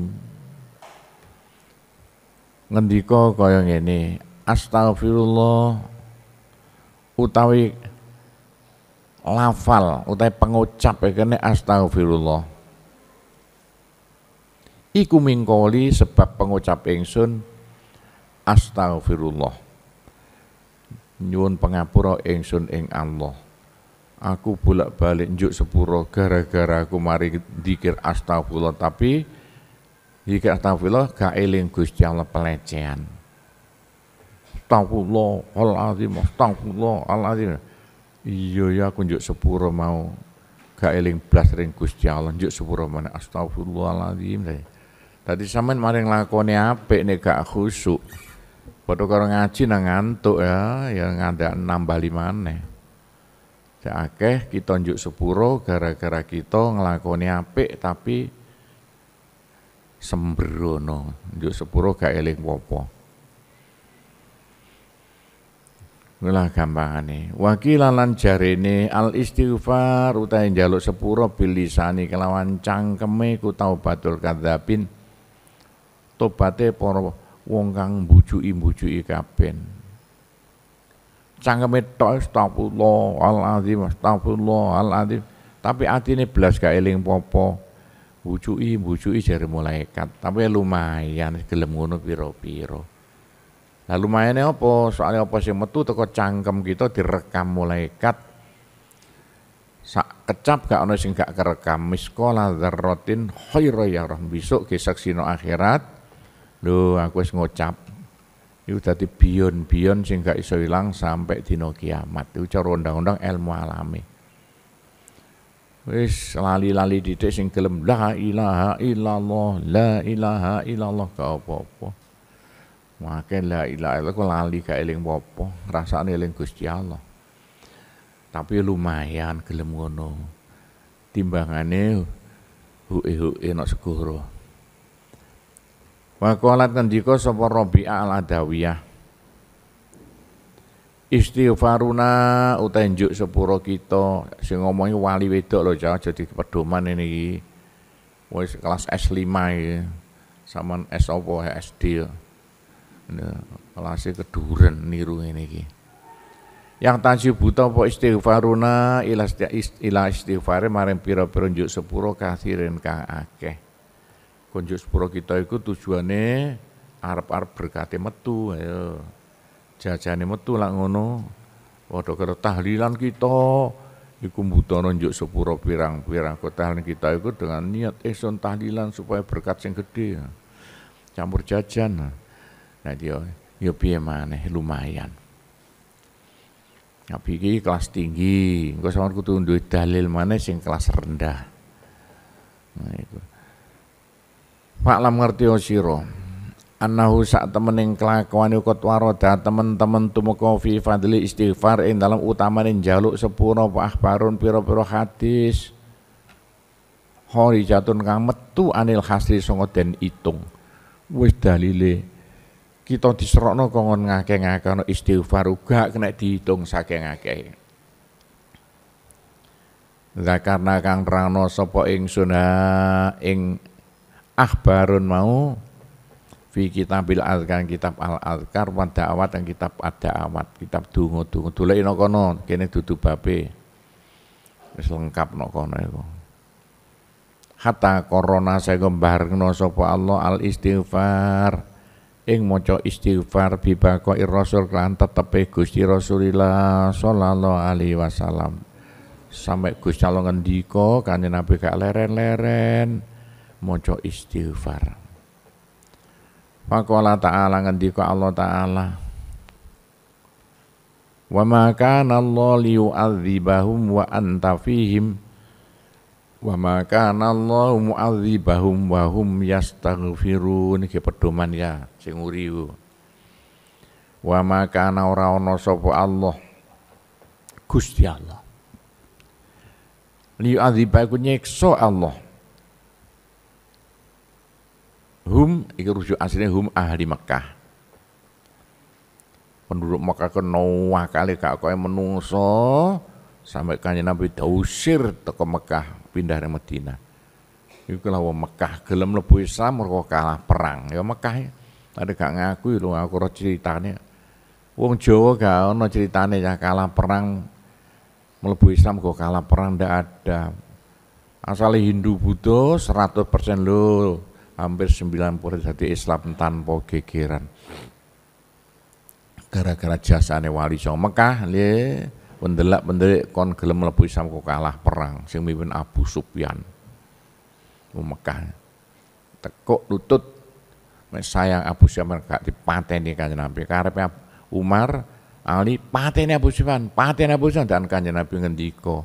Ngendiko koyong ini. astagfirullah utawi lafal utawi pengucap e kene astagfirullah. Iku mingkoli sebab pengucap ingsun astagfirullah nyuwun pangapura ingsun ing Allah aku bolak-balik njuk sepuro gara-gara aku mari dikir astagfirullah tapi jika astagfirullah gak eling Gusti Allah pelecehan astagfirullah alazim astagfirullah alazim iya ya aku njuk sepuro mau gak eling blas ring Gusti Allah njuk sepuro mana astagfirullahalazim tadi sampean maring lakone apik nek gak khusuk Padha kalau ngaji nang ngantuk ya, ya ngandak nambah limane. Cak akeh kita njuk sepuro gara-gara kita ngelakoni apik tapi sembrono, njuk sepuro gak eling popo. apa Inilah gampangane. Wakila jarene al istighfar utahe njaluk sepuro bilisani kelawan cangkeme ku taubatul kadzabin. Tobate para wong kang mbujuki al kaben. Cangkeme tok al astagfirullahalazim tapi atine belas gak eling popo. bujui bujui jare malaikat, tapi lumayan gelem ngono pira-pira. Lah lumayane apa? soalnya apa sih metu teko cangkem kita direkam malaikat. Sak kecap gak ono sing gak kerekam miskola darotin khaira ya roh besok kesaksino akhirat Lho, aku wis ngucap itu dadi bion bion sing gak iso ilang sampai mat kiamat. Iku cara undang-undang ilmu alami. Wis lali-lali titik sing gelem la ilaha illallah, la ilaha illallah gak apa-apa. Maka la ilaha illallah kok lali gak eling apa, rasane eling Gusti Allah. Tapi lumayan gelem ngono. Timbangane hu huke nok segoro. Wa qalat ngendika sapa Rabi'ah al-Adawiyah. Istighfaruna utenjuk sepuro kita sing ngomongi wali wedok lho Jawa jadi pedoman ini iki. Wis kelas S5 iki. Saman S opo SD. Nah, kelasnya e keduren niru ini iki. Yang tansi buta apa istighfaruna ila istighfare maring pira-pira njuk sepuro kathirin kang akeh. Konjuk sepuro kita itu tujuannya arep-arep berkati metu ayo jajane metu lah ngono waduh kata tahlilan kita iku mbutono nunjuk sepuro pirang-pirang tahlilan kita itu dengan niat eson tahlilan supaya berkat yang gede ya. campur jajan nah dia ya piye mana, lumayan Nabi ini kelas tinggi, engko sama kutu duwe dalil mana sing kelas rendah. Nah, Pak lam ngerti sira Anahu sak temening kelakuan ikut waroda temen-temen tumuk fi fadli istighfar In dalam utamanin jaluk sepuro pak Ahbarun piro-piro hadis hori jatun kang metu anil hasri songo den itung Wih dalile kita diserokno kongon ngake no istighfar uga kena dihitung saking ngake Zakarna kang rano sopo ing suna ing akhbarun mau fi kitabil azkar kitab al azkar wa da'awat dan kitab ad da'awat kitab dungo dungo dulu no kono kene dudu babe wis lengkap no kono iku hatta korona saya kembarno sapa Allah al istighfar ing maca istighfar bibako rasul kan tetepe Gusti Rasulillah sallallahu alaihi wasallam sampai Gusti Allah ngendika kanya Nabi gak leren-leren moco istighfar. Fakola ta'ala ngendika Allah ta'ala Wa ma kana Allah liyu'adzibahum wa anta fihim wa ma kana Allah mu'adzibahum wa hum yastaghfirun iki pedoman ya sing nguriku wa ma kana ora ana sapa Allah Gusti Allah liyu nyekso Allah hum itu rujuk aslinya hum ahli Mekah penduduk Mekah ke Noah kali kau yang menungso sampai kanya Nabi dausir toko Mekah pindah ke Madinah iku lawa Mekah gelem lebih Islam mereka kalah perang ya Mekah ya. ada gak ngaku itu ya, aku roh ceritanya. wong Jawa gak no ceritanya ya kalah perang melebu Islam kok kalah perang ndak ada Asalnya Hindu Buddha 100% lho hampir 90 jadi Islam tanpa gegeran gara-gara jasane wali so Mekah le pendelak-pendelik kon gelem lebih Islam kok kalah perang sing mimpin Abu Sufyan Mekah tekuk lutut sayang Abu Sufyan gak dipateni kanjeng Nabi karepe Umar Ali pateni Abu Sufyan pateni Abu Sufyan dan kanjeng Nabi ngendika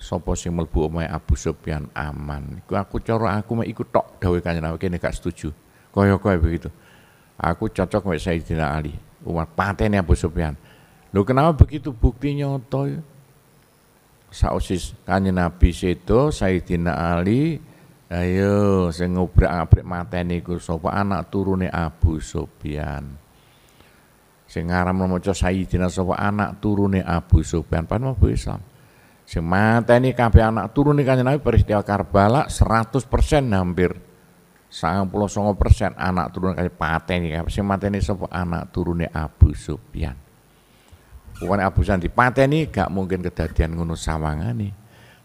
sapa sing mlebu omahe Abu Sufyan aman. Iku aku cara aku mek iku tok dawuh Kanjeng Nabi kene gak setuju. Kaya-kaya begitu. Aku cocok mek Sayyidina Ali. Umar patene Abu Sufyan. Lho kenapa begitu bukti nyata? Ya? Sausis Kanjeng Nabi sedo Sayyidina Ali ayo sing ngobrak-abrik mateni iku sapa anak turune Abu Sufyan. Sing ngaram maca Sayyidina sapa anak turune Abu Sufyan pan mau Islam ini kabeh anak turun nih kanjeng Nabi peristiwa Karbala 100% hampir. persen anak turun kanjeng pateni kabeh sing mateni sapa anak turune Abu Sufyan. Bukan Abu Sufyan dipateni gak mungkin kedadian ngono sawangane.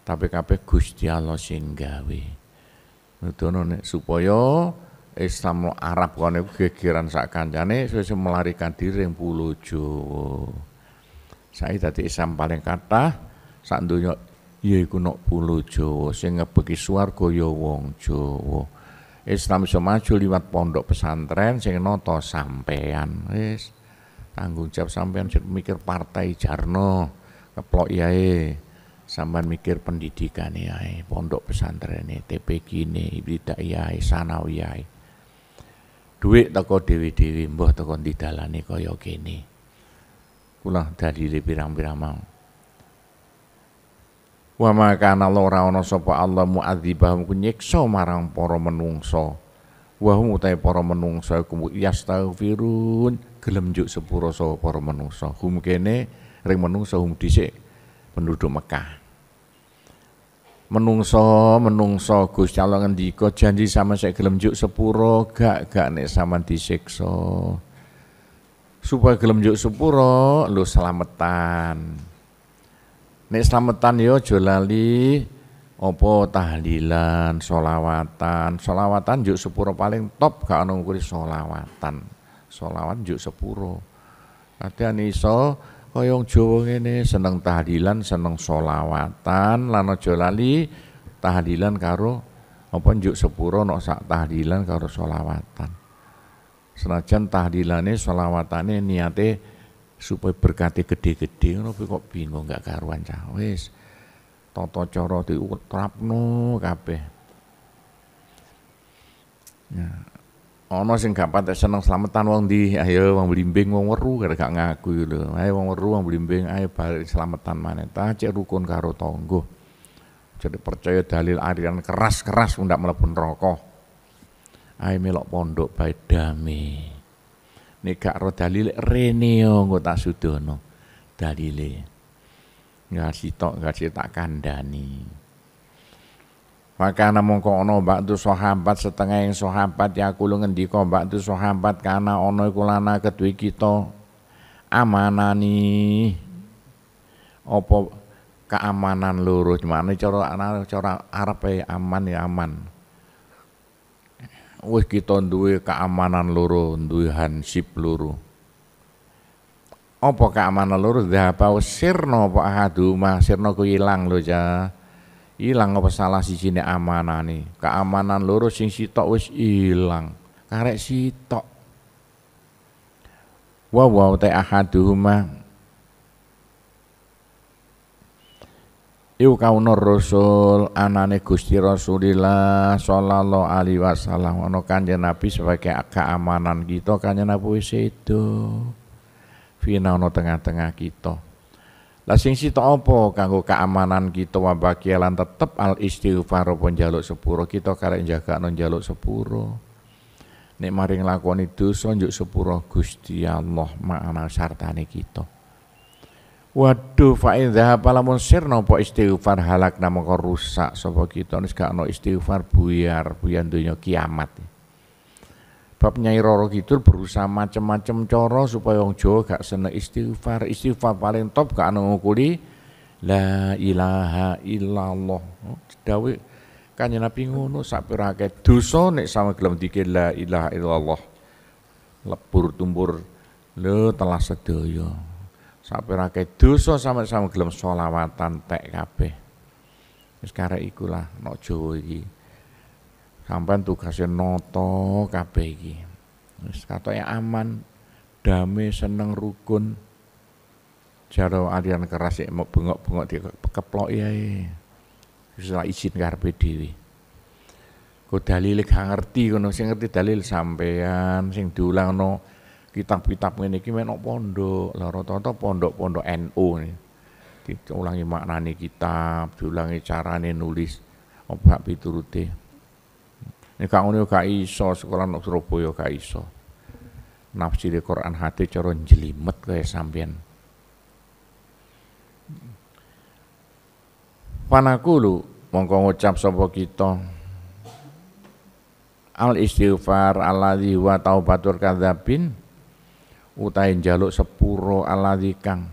Tapi kabeh Gusti Allah sing gawe. Nudono nek supaya Islam Arab nih gegeran sak kancane sesuk melarikan diri ing pulau Jawa. Saya tadi Islam paling kata sak donya yaiku nok pulo Jawa sing ngebeki swarga ya wong Jawa. Islam iso maju liwat pondok pesantren sing noto sampean. Wis tanggung jawab sampean sing mikir partai Jarno keplok yae. Sampean mikir pendidikan yae, pondok pesantren ne, TPG ne, ibtidaiyah, sanawiyah. Duit teko dewi-dewi mbah teko didalane kaya kene. Kula dalile pirang-pirang mau. Wa ma kana ora ana sapa Allah mu'adzibahum nyiksa marang para menungso. Wa hum utai para menungso iku yastaghfirun gelem njuk sepura sapa para menungso. Hum kene ring menungso hum dhisik penduduk Mekah. Menungso, menungso gus Allah ngendika janji sama saya gelem njuk sepura gak gak nek sama disiksa. Supaya gelem njuk sepura lu selametan. Nek slametan yo aja opo tahdilan, tahlilan, solawatan. Solawatan juk sepuro paling top gak ono ngukuri solawatan. Solawat juk sepuro. Kadang aniso koyong wong ini seneng tahlilan, seneng solawatan lano aja tahdilan tahlilan karo opo juk sepuro nok sak tahlilan karo solawatan. Senajan tahlilane solawatane niate supaya berkati gede-gede ngono kok bingung enggak karuan cah wis tata cara diutrapno kabeh ya ana sing gak patek seneng selametan wong ndi ayo wong blimbing wong weru gak gak ngaku lho ayo wong weru wong blimbing ayo balik selametan maneh ta cek rukun karo tangga jadi percaya dalil aliran keras-keras undak mlebu rokok. ayo melok pondok bae damai Nek gak ro dalil rene engko tak sudono dalile. Ngasih sitok, ngasih tak kandani. Maka namungko ana ba'du sahabat setengah yang sahabat ya kula ngendika ba'du sahabat kana ana iku lana ketui kita amanani opo keamanan lurus mana cara cara Arab aman ya aman wis kita duwe keamanan loro, duwe hansip loro. Apa keamanan loro dhahaba sirna apa ahaduma, sirna ku ilang lho ja. Ilang apa salah amanah nih. Keamanan loro sing sitok wis ilang. Karek sitok. Wa wa ta ahaduhuma Iku kauna rasul anane Gusti Rasulillah sallallahu alaihi wasallam ono Kanjeng Nabi sebagai keamanan kita Kanjeng Nabi wis itu. Fina ono tengah-tengah kita. Lah sing sita apa kanggo keamanan kita wa tetep al istighfar pun njaluk sepuro kita karek non jaluk sepuro. Nek maring lakon itu, njuk sepuro Gusti Allah ma'ana sartane kita. Waduh fa in dzahaba lamun sirna apa istighfar halak namung rusak sapa kita nek gak ono istighfar buyar buyar dunia kiamat. Bab Nyai Roro Kidul berusaha macam-macam cara supaya wong Jawa gak seneng istighfar. Istighfar paling top gak ono ngukuli la ilaha illallah. Oh, Dawe Kanjeng Nabi ngono sak pirake dosa nek sama gelem dikir la ilaha illallah. Lebur tumbur lo telah sedaya. Sampai rakyat dosa sama sama gelem solawatan tek kabeh. sekarang ikulah nok Jawa iki. Sampean tugasnya noto kabeh iki. katanya aman, damai, seneng rukun. Jaro aliran keras ya mau bengok-bengok di keplok ya. Wis izin karpe dhewe. Kok dalile gak ngerti ngono sing ngerti dalil sampean sing no kitab-kitab ini kita menok pondok, lah rata pondok-pondok NU ini. ulangi maknani kitab, diulangi carane nulis apa rute. Ini kang ngono ya, kai iso sekolah nang Surabaya gak iso. di Quran hati cara jelimet kaya sampean. Panakulu mongko ngucap sopo kita al istighfar alladzi wa taubatur kadzabin utai jaluk sepuro aladzi kang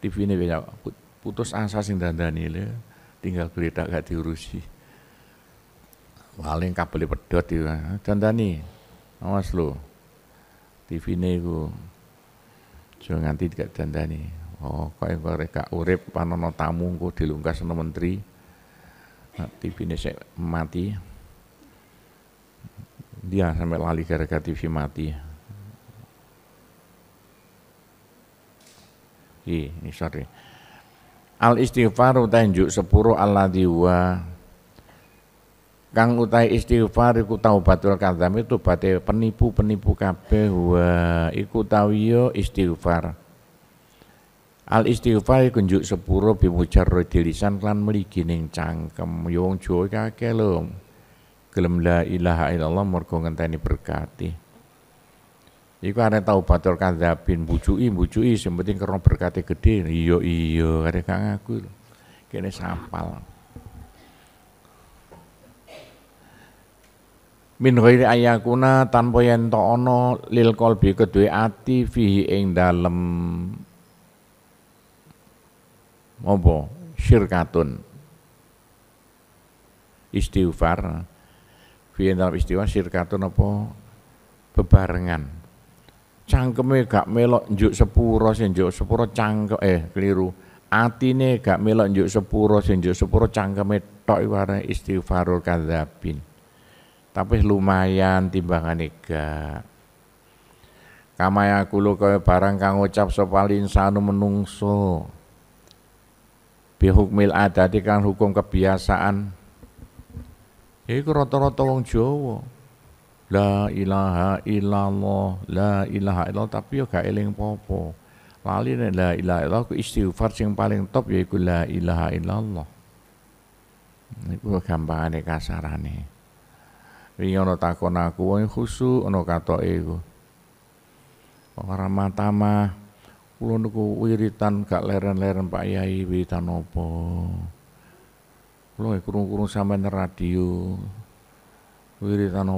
TV ini beda putus asa sing dandani le tinggal berita gak diurusi paling kabel pedot ya dandani awas lo TV ini ku jangan nganti gak dandani oh kau yang kau reka urip panono tamu ku dilungkas sama menteri nah, TV ini saya mati dia ya sampai lali gara-gara TV mati Iya, ini sorry. Al istighfar utai njuk sepuro Allah diwa. Kang utai istighfar iku taubatul kadzam itu bate penipu-penipu kabeh wa iku tawiyo istighfar. Al istighfar njuk sepuro roh dilisan klan meligi ning cangkem yo ya wong Jawa kakek lho. Gelem la ilaha illallah mergo ngenteni berkatih. Iku tau taubatul kadzabin bujuki bujuki sing penting kerong berkate gede. iyo iyo arek gak ngaku. Kene sampal. Min ghairi ayakuna tanpa yen to lil qalbi kedue ati fihi ing dalem apa syirkatun istighfar fihi dalam istighfar syirkatun apa bebarengan cangkeme gak melok njuk sepuro sing njuk sepuro cangkem eh keliru atine gak melok njuk sepuro sing njuk sepuro cangkeme tok iware istighfarul kadzabin tapi lumayan timbangane gak kamaya kulo kaya barang kang ucap sapa sanu menungso bihukmil adati kan hukum kebiasaan iku rata-rata wong Jawa la ilaha illallah la ilaha illallah tapi yo gak eling popo lali nek la ilaha illallah ku istighfar paling top yaiku la ilaha illallah niku gampangane kasarane wingi ana takon aku wong e khusu ana katoke iku tama, matama kula niku wiritan gak leren-leren Pak Yai wiritan apa kula e kurung-kurung sampean radio wiritan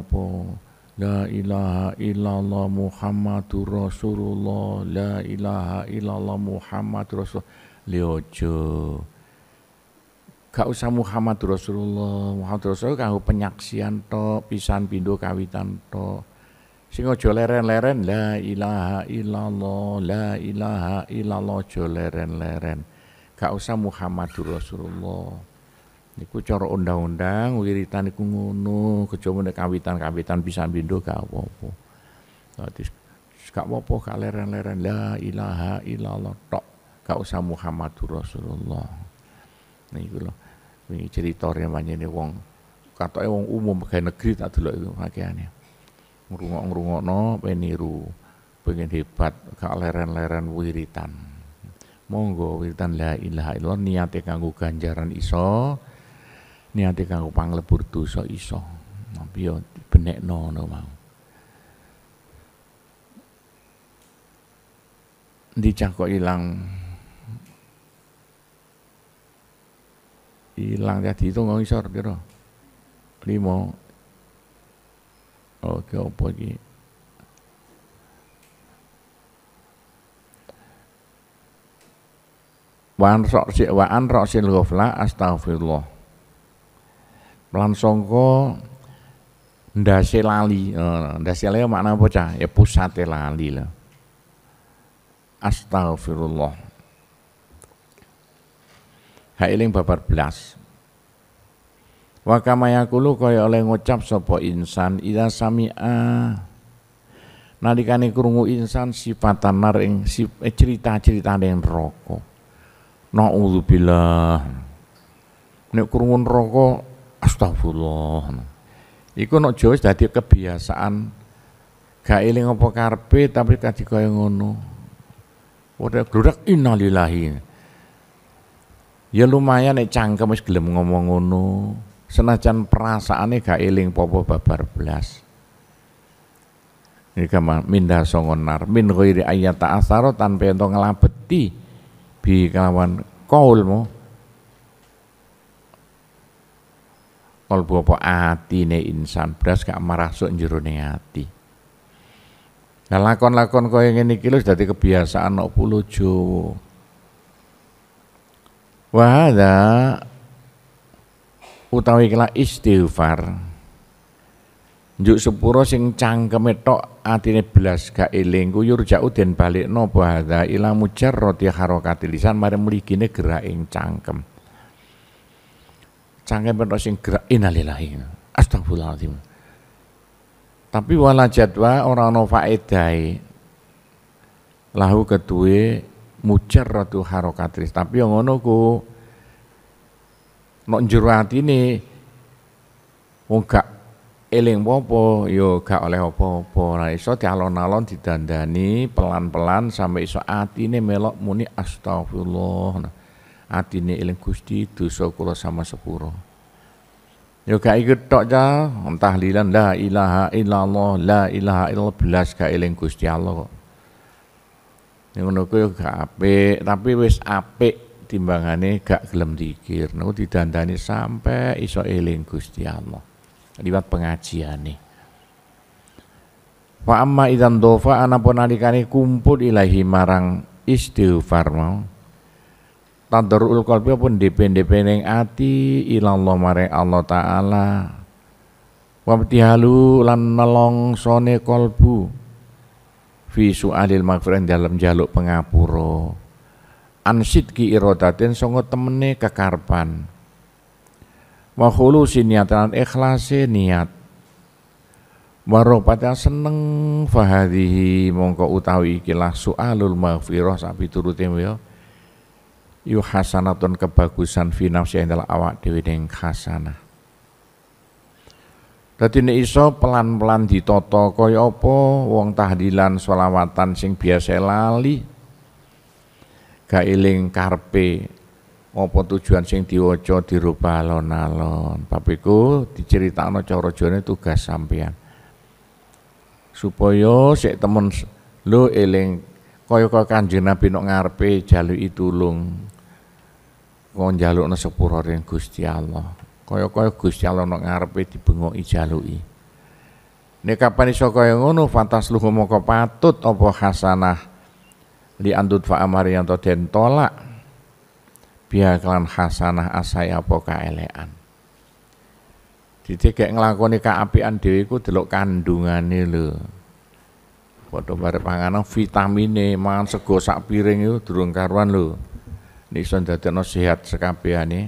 La ilaha illallah Muhammadur Rasulullah. La ilaha illallah Muhammadur Rasulullah. Leojo, Gak usah Muhammadur Rasulullah. Muhammadur Rasulullah kanggo penyaksian to pisan pindho kawitan to. Sing aja leren-leren la ilaha illallah, la ilaha illallah aja leren-leren. Gak usah Muhammadur Rasulullah. Niku cara undang-undang wiritan iku ngono, kejaba nek kawitan-kawitan bisa bindo gak apa-apa. Dadi nah, gak apa-apa kaleren leren la ilaha illallah tok. Gak usah Muhammadur Rasulullah. Niku nah, lho. Wingi cerita remanyene wong katoke wong umum pegawai negeri tak delok iku pakaiane. Ngrungok-ngrungokno peniru. Pengen hebat gak leren-leren wiritan. Monggo wiritan la ilaha illallah niate kanggo ganjaran iso niate kanggo panglebur so iso tapi yo benekno ngono mau dicakok ilang ilang jadi itu nggak isor kira limo oke opo iki Wan rok si wan rok si ghafla astaghfirullah Lan Songko, ndase lali. Eh, ndase lali makna apa cah? Ya pusate lali lah. Astagfirullah. Hailing babar belas. Wakamayakulu kama kaya oleh ngucap sapa insan ida sami'a nalikane krungu insan sifatan nar ing eh, cerita-ceritane neraka. Nauzubillah. Nek krungu neraka Astagfirullah. Iku nok Jawa dadi kebiasaan gak eling apa karepe tapi kaji kaya ngono. Ora glurek innalillahi. Ya lumayan nek cangkem wis gelem ngomong ngono. Senajan perasaane gak eling popo babar belas. Ini kama minda songonar min ghairi ayata asaro tanpa ento ngelabeti bi kawan kaulmu kalbu apa ne insan beras gak marasuk ne ati nah lakon-lakon kaya ngene iki wis dadi kebiasaan nok pulo Jawa wa hadza utawi kala istighfar njuk sepuro sing cangkeme tok atine belas gak eling ku yurjau den no bahadza ilamu mujarrati harakati lisan mari mligine gerak ing cangkem cangkem petok sing gerak inalilahi. Astagfirullahaladzim. Tapi wala jadwa orang no faedai lahu mucer ratu harokatris. Tapi yang ngono ku nok jero atine wong gak eling popo yo ya gak oleh apa-apa. Nah iso dialon-alon didandani pelan-pelan sampai iso atine melok muni astagfirullah. Nah, atine eling Gusti dosa kula sama sepuro yo gak ikut tok ja tahlilan la ilaha illallah la ilaha illallah belas gak eling Gusti Allah kok ya, ngono kuwi gak apik tapi wis apik timbangane gak gelem dikir niku didandani sampai iso eling Gusti Allah liwat pengajiane Wa amma idan dofa anapun alikane kumpul ilahi marang istighfar mau tadarul qalbi apa pun ndp ning ati ilallah maring Allah taala halu lan nelongsone kolbu visu su'alil maghfirah dalam jaluk pengapuro, ansid ki irodatin songo temene kekarpan wa khulusi niatan ikhlase niat Warobatan seneng fahadihi mongko utawi ikilah su'alul maghfirah sapi turutin ya yu hasanatun kebagusan fi nafsi indal awak dewi ning khasana Dadi nek iso pelan-pelan di kaya apa wong tahdilan sholawatan sing biasa lali gak karpe apa tujuan sing diwaca dirubah alon-alon. Bab iku diceritakno cara jane tugas sampean. Supaya si temen lu eling kaya-kaya Kanjeng Nabi ngarpe ngarepe itu lung kok jaluk sepura ring Gusti Allah. Kaya-kaya Gusti Allah nang ngarepe dibengoki jaluki. Nek kapan iso kaya ngono fantas luhu moko patut opo hasanah li andut fa amari yang den tolak biar hasanah asai apa kaelean. Jadi kayak ngelakoni keapian dewi ku delok kandungannya lho. Foto bareng panganan vitamine, mangan sego sak piring itu durung karuan lho niki son no sehat sekabehane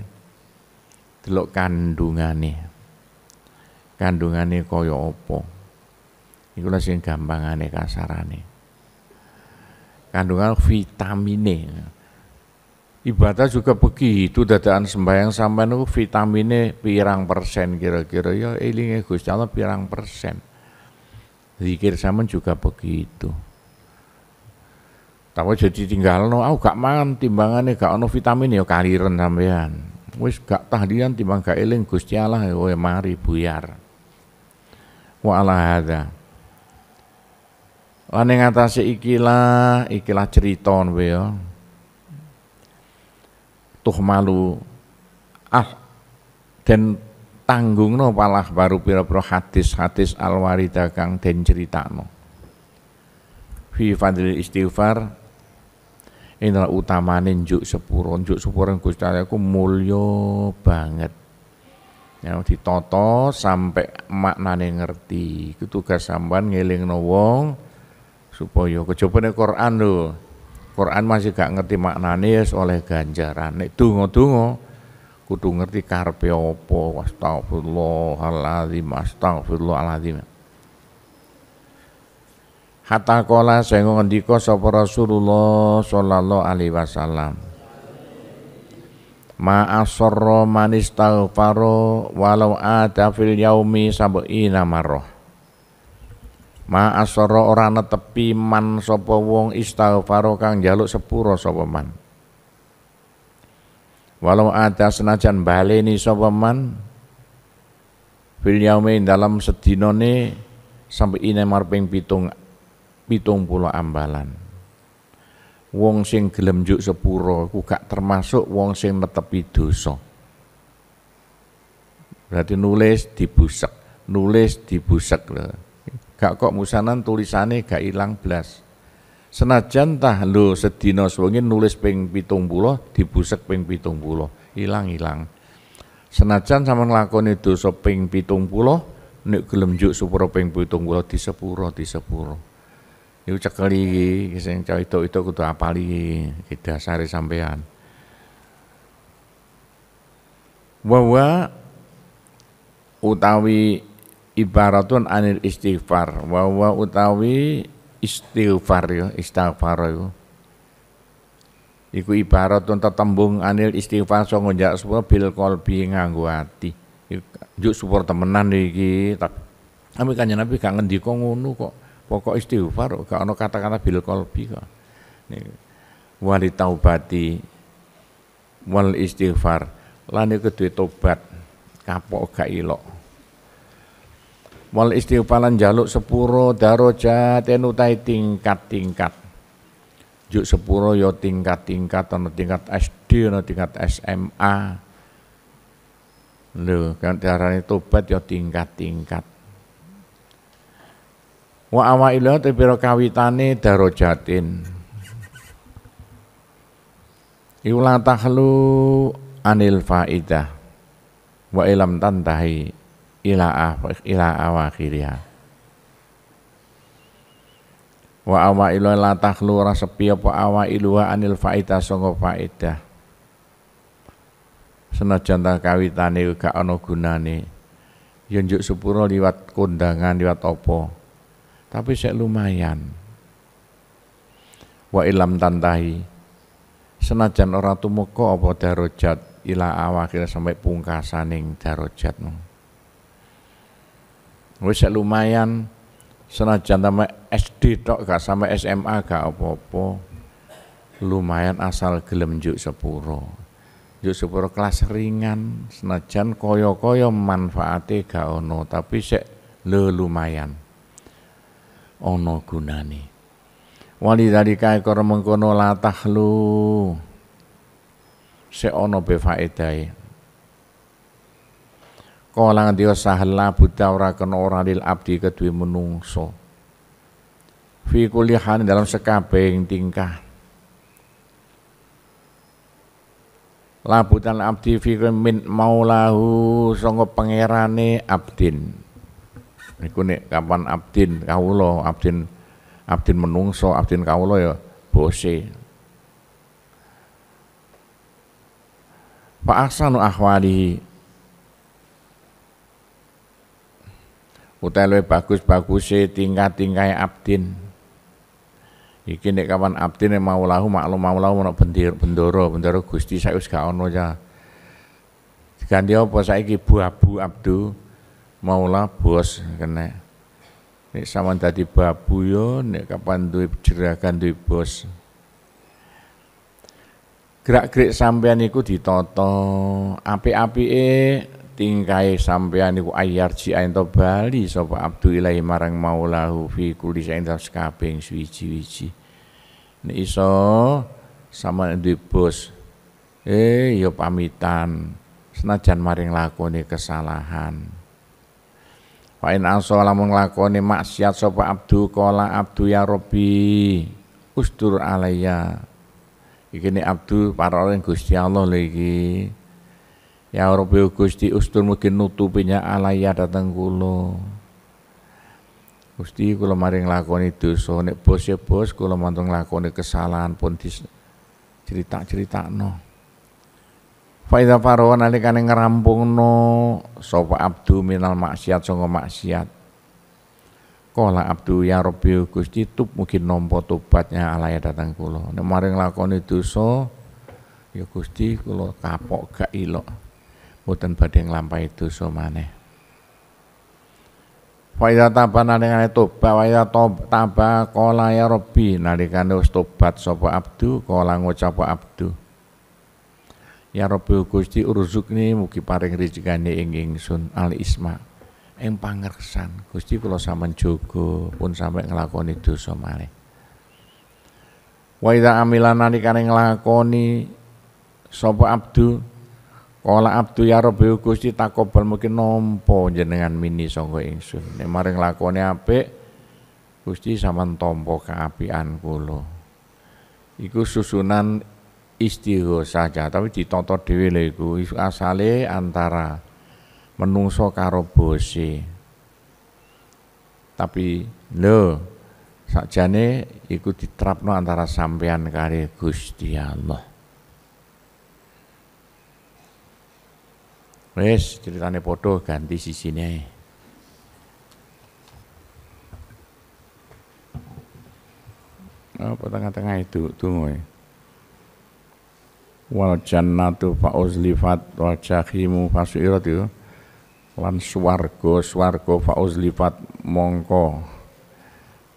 delok kandungane kandungane kaya apa iku sing gampangane kasarane kandungan vitamine ibadah juga begitu dadaan sembahyang sampean niku vitamine pirang persen kira-kira ya elinge Gusti Allah pirang persen zikir sampean juga begitu tapi jadi tinggal no, aku gak mangan timbangannya gak ono vitamin ya kaliren sampean. Wis gak tahlian timbang gak eling Gusti Allah ya mari buyar. Wa ala hada. Lan ing atase ikilah ikilah cerita kowe ya. Tuh malu ah dan tanggung no, palah baru pira-pira hadis-hadis alwarida kang den no Fi fadil istighfar Inilah utamane njuk sepuro, njuk sepuro Gusti Allah ku mulya banget. Ya ditoto sampai maknane ngerti. Iku tugas sampean ngelingno wong supaya kejobane Quran lho. Quran masih gak ngerti maknane ya oleh ganjaran. Nek donga-donga kudu ngerti karepe apa. Astagfirullahalazim, astagfirullahalazim hatta kola sehingga ngendika sopa Rasulullah sallallahu alaihi wasallam walau ada fil yaumi sab'ina namaroh ma asarra netepi man sopa wong istaghfaro kang jaluk sepuro sopa man walau ada senajan baleni sopa man fil yaumi dalam sedinone sampai ini marping pitung pitung Pulau ambalan. Wong sing gelem juk sepuro ku gak termasuk wong sing netepi dosa. Berarti nulis dibusak, nulis dibusak lho. Gak kok musanan tulisane gak hilang belas? Senajan tah lo sedina sewengi nulis ping pulau, peng ping Pulau hilang hilang. Senajan sama nglakoni dosa ping pulau, nek gelem juk sepuro ping sepuro disepuro disepuro. Iku cekel iki sing cah itu itu kudu apali iki dasare sampean. Wawa utawi ibaratun anil istighfar. Wawa utawi istighfar ya, istighfar ya. Iku ibaratun tetembung anil istighfar sing njak sepuro bil qalbi nganggo ati. Juk support temenan iki. Tapi kan Nabi kangen ngendika ngono kok pokok istighfar gak ono kata-kata bil qalbi kok wali taubati wal istighfar lan iku duwe tobat kapok gak ilok wal istighfar lan jaluk sepuro darajat utai tingkat-tingkat juk sepuro yo ya tingkat-tingkat ana tingkat SD ana tingkat SMA lho kan diarani tobat yo ya tingkat-tingkat wa awailah te tepiro kawitane darajatin iku la tahlu anil faidah wa ilam tantahi ila ila awakhiriha wa awailah la tahlu ora sepi apa awailu anil faidah sanga faidah senajan ta kawitane gak ana gunane yunjuk ya sepuro liwat kondangan liwat opo. Tapi saya lumayan. Wa ilam tantahi. Senajan ora tumeka apa darojat ila awakir sampai pungkasaning darajatmu. Wis lumayan senajan sampai SD tok gak sampai SMA gak apa-apa. Lumayan asal gelem juk sepuro. Juk sepuro kelas ringan senajan koyo koyo manfaatnya gak ono tapi saya le lumayan ana gunane wali dari kai karo mengkono latah lu se ono be Kolang kala dia sahla buta ora kena ora lil abdi kedue menungso fi kulihan dalam sekabehing tingkah labutan abdi fi min maulahu songo pangerane abdin Niku nek kapan abdin kawula, abdin abdin menungso, abdin kawula ya bose. Fa ahsanu ahwalihi utai bagus-baguse tingkah-tingkahe abdin. Iki nek kapan abdin nek maulahu maklum maulahu ana bendir bendoro, bendoro Gusti saya wis gak ono ya. Ganti apa saiki bu abdu maula bos kena nek sampean tadi babu yo nek kapan tuh jerakan tuh bos gerak-gerik sampean ditoto, api api e tingkai sampean iku ayar ain ento bali sapa abdu ilahi marang maulahu fi kulli sain kabing suwiji-wiji nek iso sama tuh bos eh yo ya pamitan senajan maring lakone kesalahan Fa in lakoni lamun so maksiat sapa abdu qala abdu ya rabbi ustur alaya. Iki ne abdu orang Gusti Allah lagi, Ya Rabbi oh Gusti ustur mungkin nutupinya alaya datang kula. Gusti kula maring lakoni dosa nek bos ya bos kula mantung lakoni kesalahan pun cerita-cerita no. Faiza faro nalikane no sofa abdu minal maksiat songo maksiat. Kola abdu ya Rabbi Gusti tup mungkin nompo tobatnya alaya datang kulo. Nek maring itu so, ya Gusti kulo kapok gak ilok. Mboten badhe nglampahi dosa maneh. Faida taba nalikane tobat faida taba kola ya Rabbi nalikane wis tobat sofa abdu kola ngucap abdu. Ya Rabbi Gusti urzukni mugi paring rezekane ing ingsun al isma ing pangersan Gusti kula sampean jogo pun sampe nglakoni dosa malih Wa idza amila nalikane nglakoni sapa abdu kala abdu ya Rabbi Gusti takobal mugi nompo jenengan mini sangga ingsun nek maring lakone apik Gusti sampean tampa kaapian kula iku susunan istighosah tapi ditonton dewi lho asale antara menungso karo bose tapi lo sakjane iku diterapno antara sampean kali Gusti Allah wes ceritane padha ganti sisine apa oh, tengah-tengah itu tunggu ya e? wal jannatu uzlifat wal jahimu fasuirat itu lan swarga swarga uzlifat mongko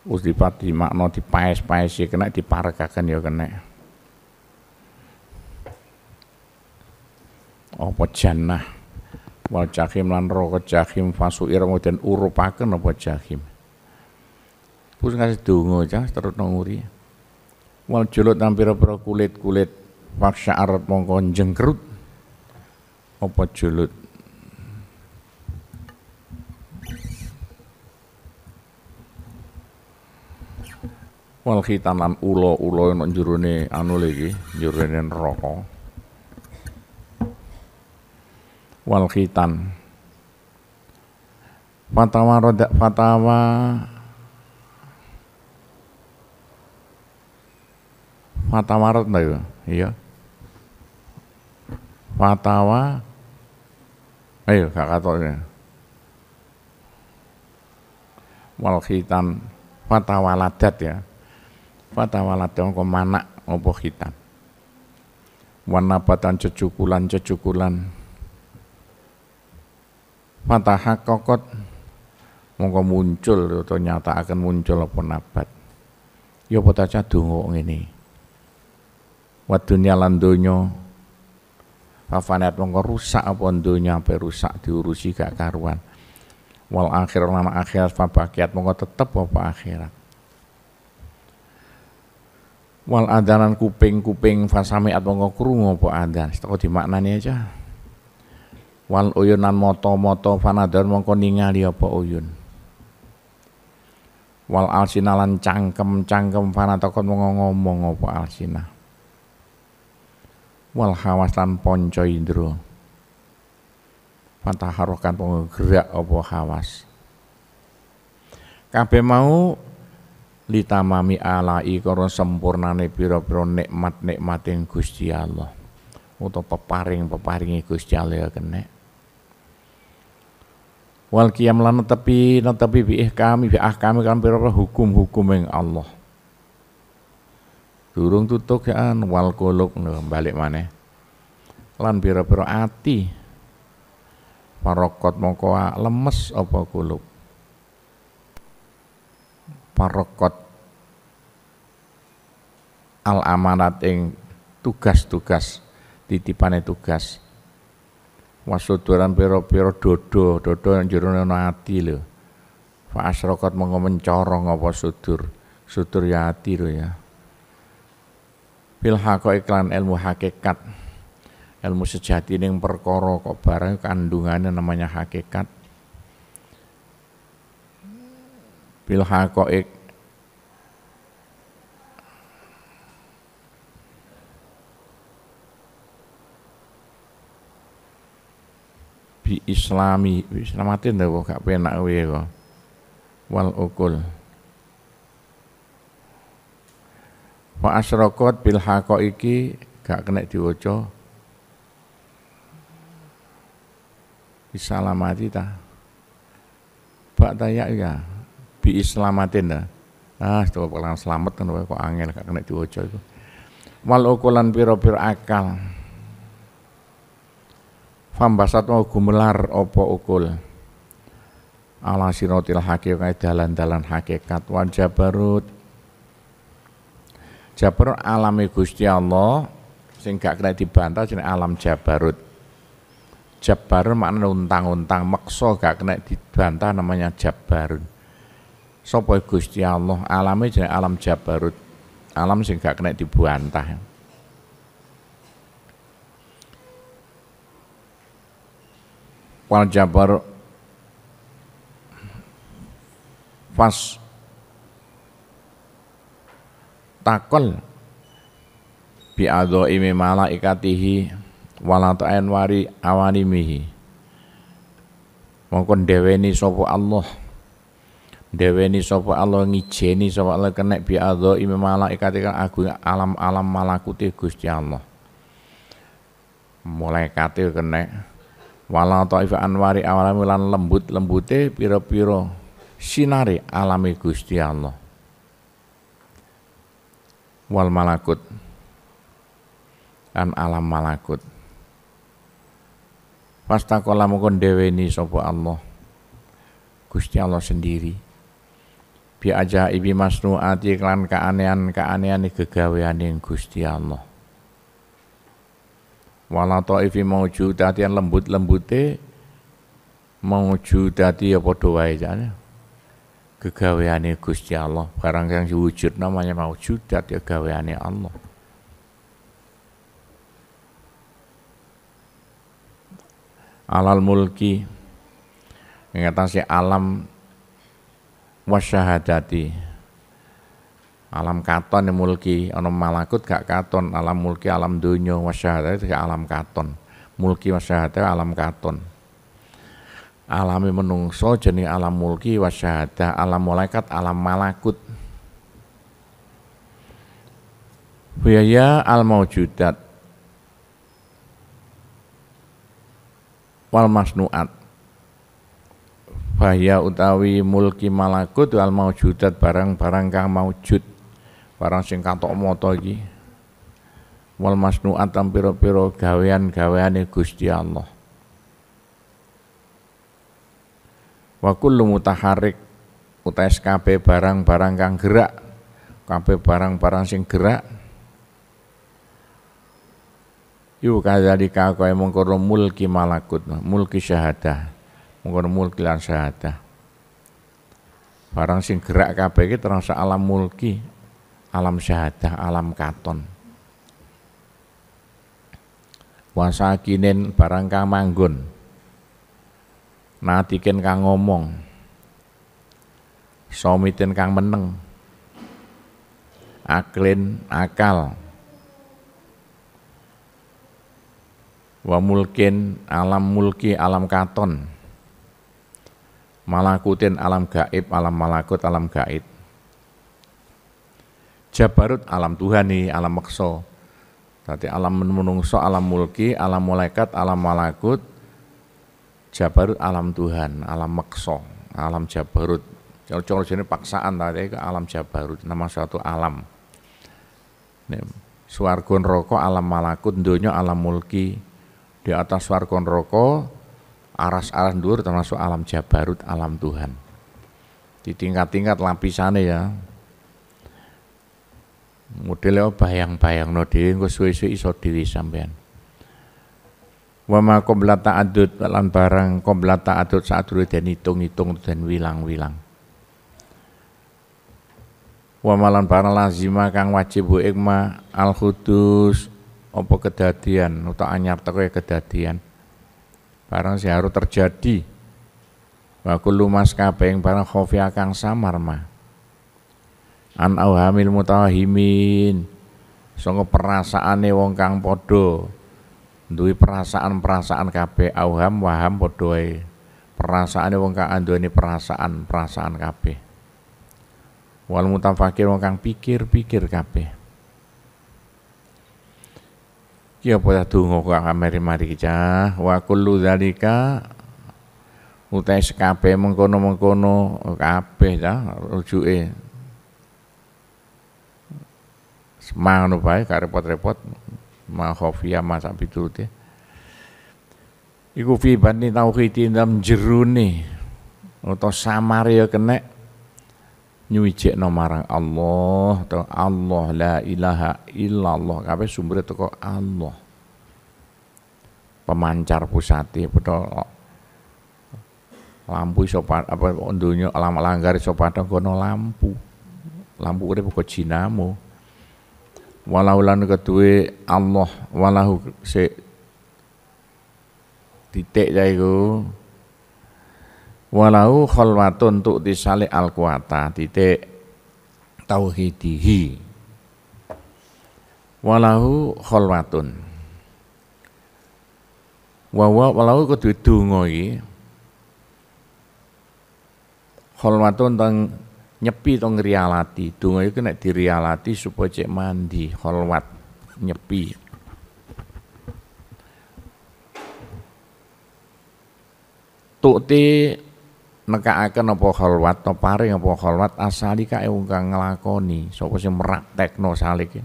uzlifat di makna dipaes-paes ya kena diparekaken ya kena apa jannah wal jahim lan roko jahim fasuir kemudian urupaken apa jahim terus ngasih dungo terus nguri. wal julut nampira-pira kulit-kulit paksa arep mongko jengkerut apa julut wal khitanan ulo ulo yang jerone anu lagi, jerone neraka wal khitan fatawa roda fatawa fatawa roda iya ya. fatawa, ayo gak katoknya wal khitan fatwa ladat ya fatawa ladat kok mana opo khitan warna batan cecukulan cecukulan fataha kokot mongko muncul atau nyata akan muncul apa nabat ya saja dungo ini. Wadunya dunya lan donya fafanat mongko rusak apa donya apa rusak diurusi gak karuan wal akhir lama akhirat fabakiat mongko tetep apa akhirat wal adanan kuping-kuping fasamiat mongko kurung apa adan setelah dimaknani aja wal uyunan moto-moto fanadar mongko ningali apa uyun wal alsinalan cangkem-cangkem fanatakon mongko ngomong apa alsinah wal hawas ponco indro indra kan penggerak gerak apa hawas kape mau litamami alai karo sempurnane pira piro nikmat nikmatin Gusti Allah atau peparing peparingi Gusti Allah ya kene wal kiam lan tepi netepi biih kami biah kami kan pira hukum-hukum yang Allah Durung tutuk ya an wal kulub balik mana? Lan biro-biro ati parokot moko ah, lemes apa kulub. Parokot al amanat ing tugas-tugas titipane tugas. Wasuduran biro-biro dodo, dodo yang jurun ana ati lho. Fa asrokot mengko mencorong apa sudur. Sudur ya ati lho ya fil iklan ilmu hakikat ilmu sejati yang perkara kok barang kandungannya namanya hakikat fil haqaiq bi islami bi islamatin ya, dah gak penak ya, wal ukul wa asyraqat bil iki gak kena diwaca isalamati ta pak tayak ya, ya? bi islamatin ta ah coba pelan selamat kan kok angel gak kena diwaca itu wal ukulan piro-piro akal Fambasat mau gumelar opo ukul ala sirotil hakikat dalan-dalan hakikat wajah barut Jabarut alami Gusti Allah sing kena dibantah jeneng alam Jabarut. Jabarut makna untang-untang meksa gak kena dibantah namanya Jabarut. Sapa Gusti Allah alami jeneng alam Jabarut. Alam sing gak kena dibantah. Wal Jabarut fas takon bi adzaimi malaikatihi wala ta'in wari mihi mongkon deweni sapa Allah deweni sapa Allah ngijeni sapa Allah kena bi adzaimi malaikati kan agung alam-alam malakuti Gusti Allah malaikate kena wala ta'if anwari awalami lan lembut-lembute piro piro sinari alami Gusti Allah wal malakut dan alam malakut pastakola mungkon deweni sopo Allah Gusti Allah sendiri bi aja ibi masnuati klan keanehan keanehan yang Gusti Allah wala taifi maujudati lembut-lembute maujudati ya padha wae jane kegaweane Gusti Allah barang yang diwujud namanya mau judat ya gaweane Allah alal mulki si alam wasyahadati alam katon ya mulki ono malakut gak katon alam mulki alam hadati wasyahadati alam katon mulki wasyahadati alam katon alami menungso jenis alam mulki wasyahadah alam malaikat alam malakut biaya al maujudat wal masnuat bahaya utawi mulki malakut wal maujudat barang-barang kang maujud barang sing katok moto iki wal masnuat tampiro-piro gawean-gaweane Gusti Allah wa kullu mutaharik utais kabeh barang-barang kang gerak kabeh barang-barang sing gerak yu ka kaya mengkono mulki malakut mulki syahadah mengkono mulki lan syahadah barang sing gerak kabeh iki terasa alam mulki alam syahadah alam katon wasakinen barang kang manggon natiken kang ngomong somiten kang meneng aklin akal wa mulkin alam mulki alam katon malakutin alam gaib alam malakut alam gaib jabarut alam tuhan nih alam makso tadi alam menungso alam mulki alam malaikat alam malakut Jabarut alam Tuhan, alam Mekso, alam Jabarut. Kalau coro jenis paksaan tadi ke alam Jabarut, nama suatu alam. Suargon Roko alam malakut, dunia alam mulki. Di atas suargo rokok, aras-aras dur termasuk alam Jabarut, alam Tuhan. Di tingkat-tingkat lapisannya ya, modelnya oh, bayang-bayang no dhewe suwe-suwe iso dhewe sampean wa ma qabla ta'addud lan barang qabla ta'addud sadurunge den hitung-hitung den wilang-wilang wa lan barang lazima kang wajib bu ikma al khudus apa kedadian uta anyar teko ya kedadian barang sing harus terjadi wa kullu mas kabeh barang khofi kang samar ma an auhamil mutawahimin sanga perasaane wong kang padha duwe perasaan-perasaan kabeh auham waham padha wae perasaane wong kang anduweni perasaan-perasaan kabeh wal mutafakir wong kang pikir-pikir kabeh Ya pada dungo kang ameri mari kita wa kullu dzalika utai sekabe mengkono-mengkono kabeh ta rujuke semangno baik gak repot-repot ma khafiyah ma sabitut ya. Iku fi bani tauhid dalam jeruni utawa samar ya kena nyuwijekno marang Allah to Allah la ilaha illallah kabeh sumbre toko Allah. Pemancar pusati betul ya, lampu sopan apa alam langgar sopan kono lampu. Lampu udah pokok jinamu. Walau walaulan kedue Allah walahu sik titik ya walau khalwatun untuk disale al kuwata titik tauhidihi walahu kholwatun, wawa walau kudu donga iki khalwatun nyepi to ngrialati donga iku nek dirialati supaya cek mandi kholwat nyepi tukti nekaaken apa kholwat to paring apa kholwat asali kae wong kang nglakoni sapa sing meraktekno salike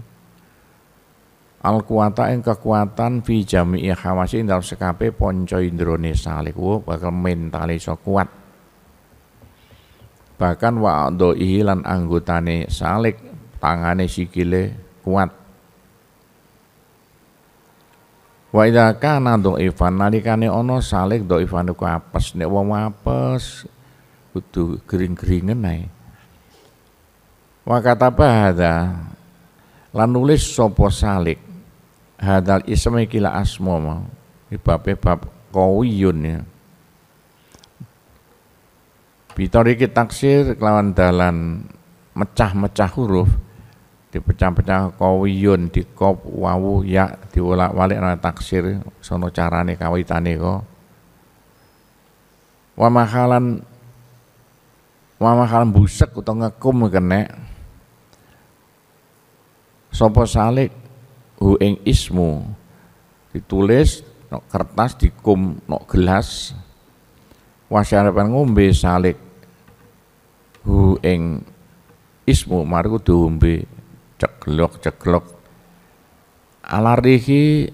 al kuwata ing kekuatan fi jami'i khawasi dalam sekape ponco indrane salik wo bakal mentale iso kuat bahkan wa'doi ihilan anggotane salik tangane sikile kuat wa idza kana dhaifan nalikane ana salik dhaifan ku apes nek wong apes kudu gering-geringen ae wa kata hadza lan nulis sapa salik hadal isme kila asma mau babe bab qawiyun ya Bitoriki taksir kelawan dalan mecah-mecah huruf dipecah-pecah kawiyun dikop wawu ya diwolak-walik ana taksir sono carane kawitane kok wamahalan wamahalan busek atau ngekum kene sopo salik hu ismu ditulis nok kertas dikum nok gelas wasyarapan ngombe salik mlebu ing ismu mari diombe ceglok-ceglok alar iki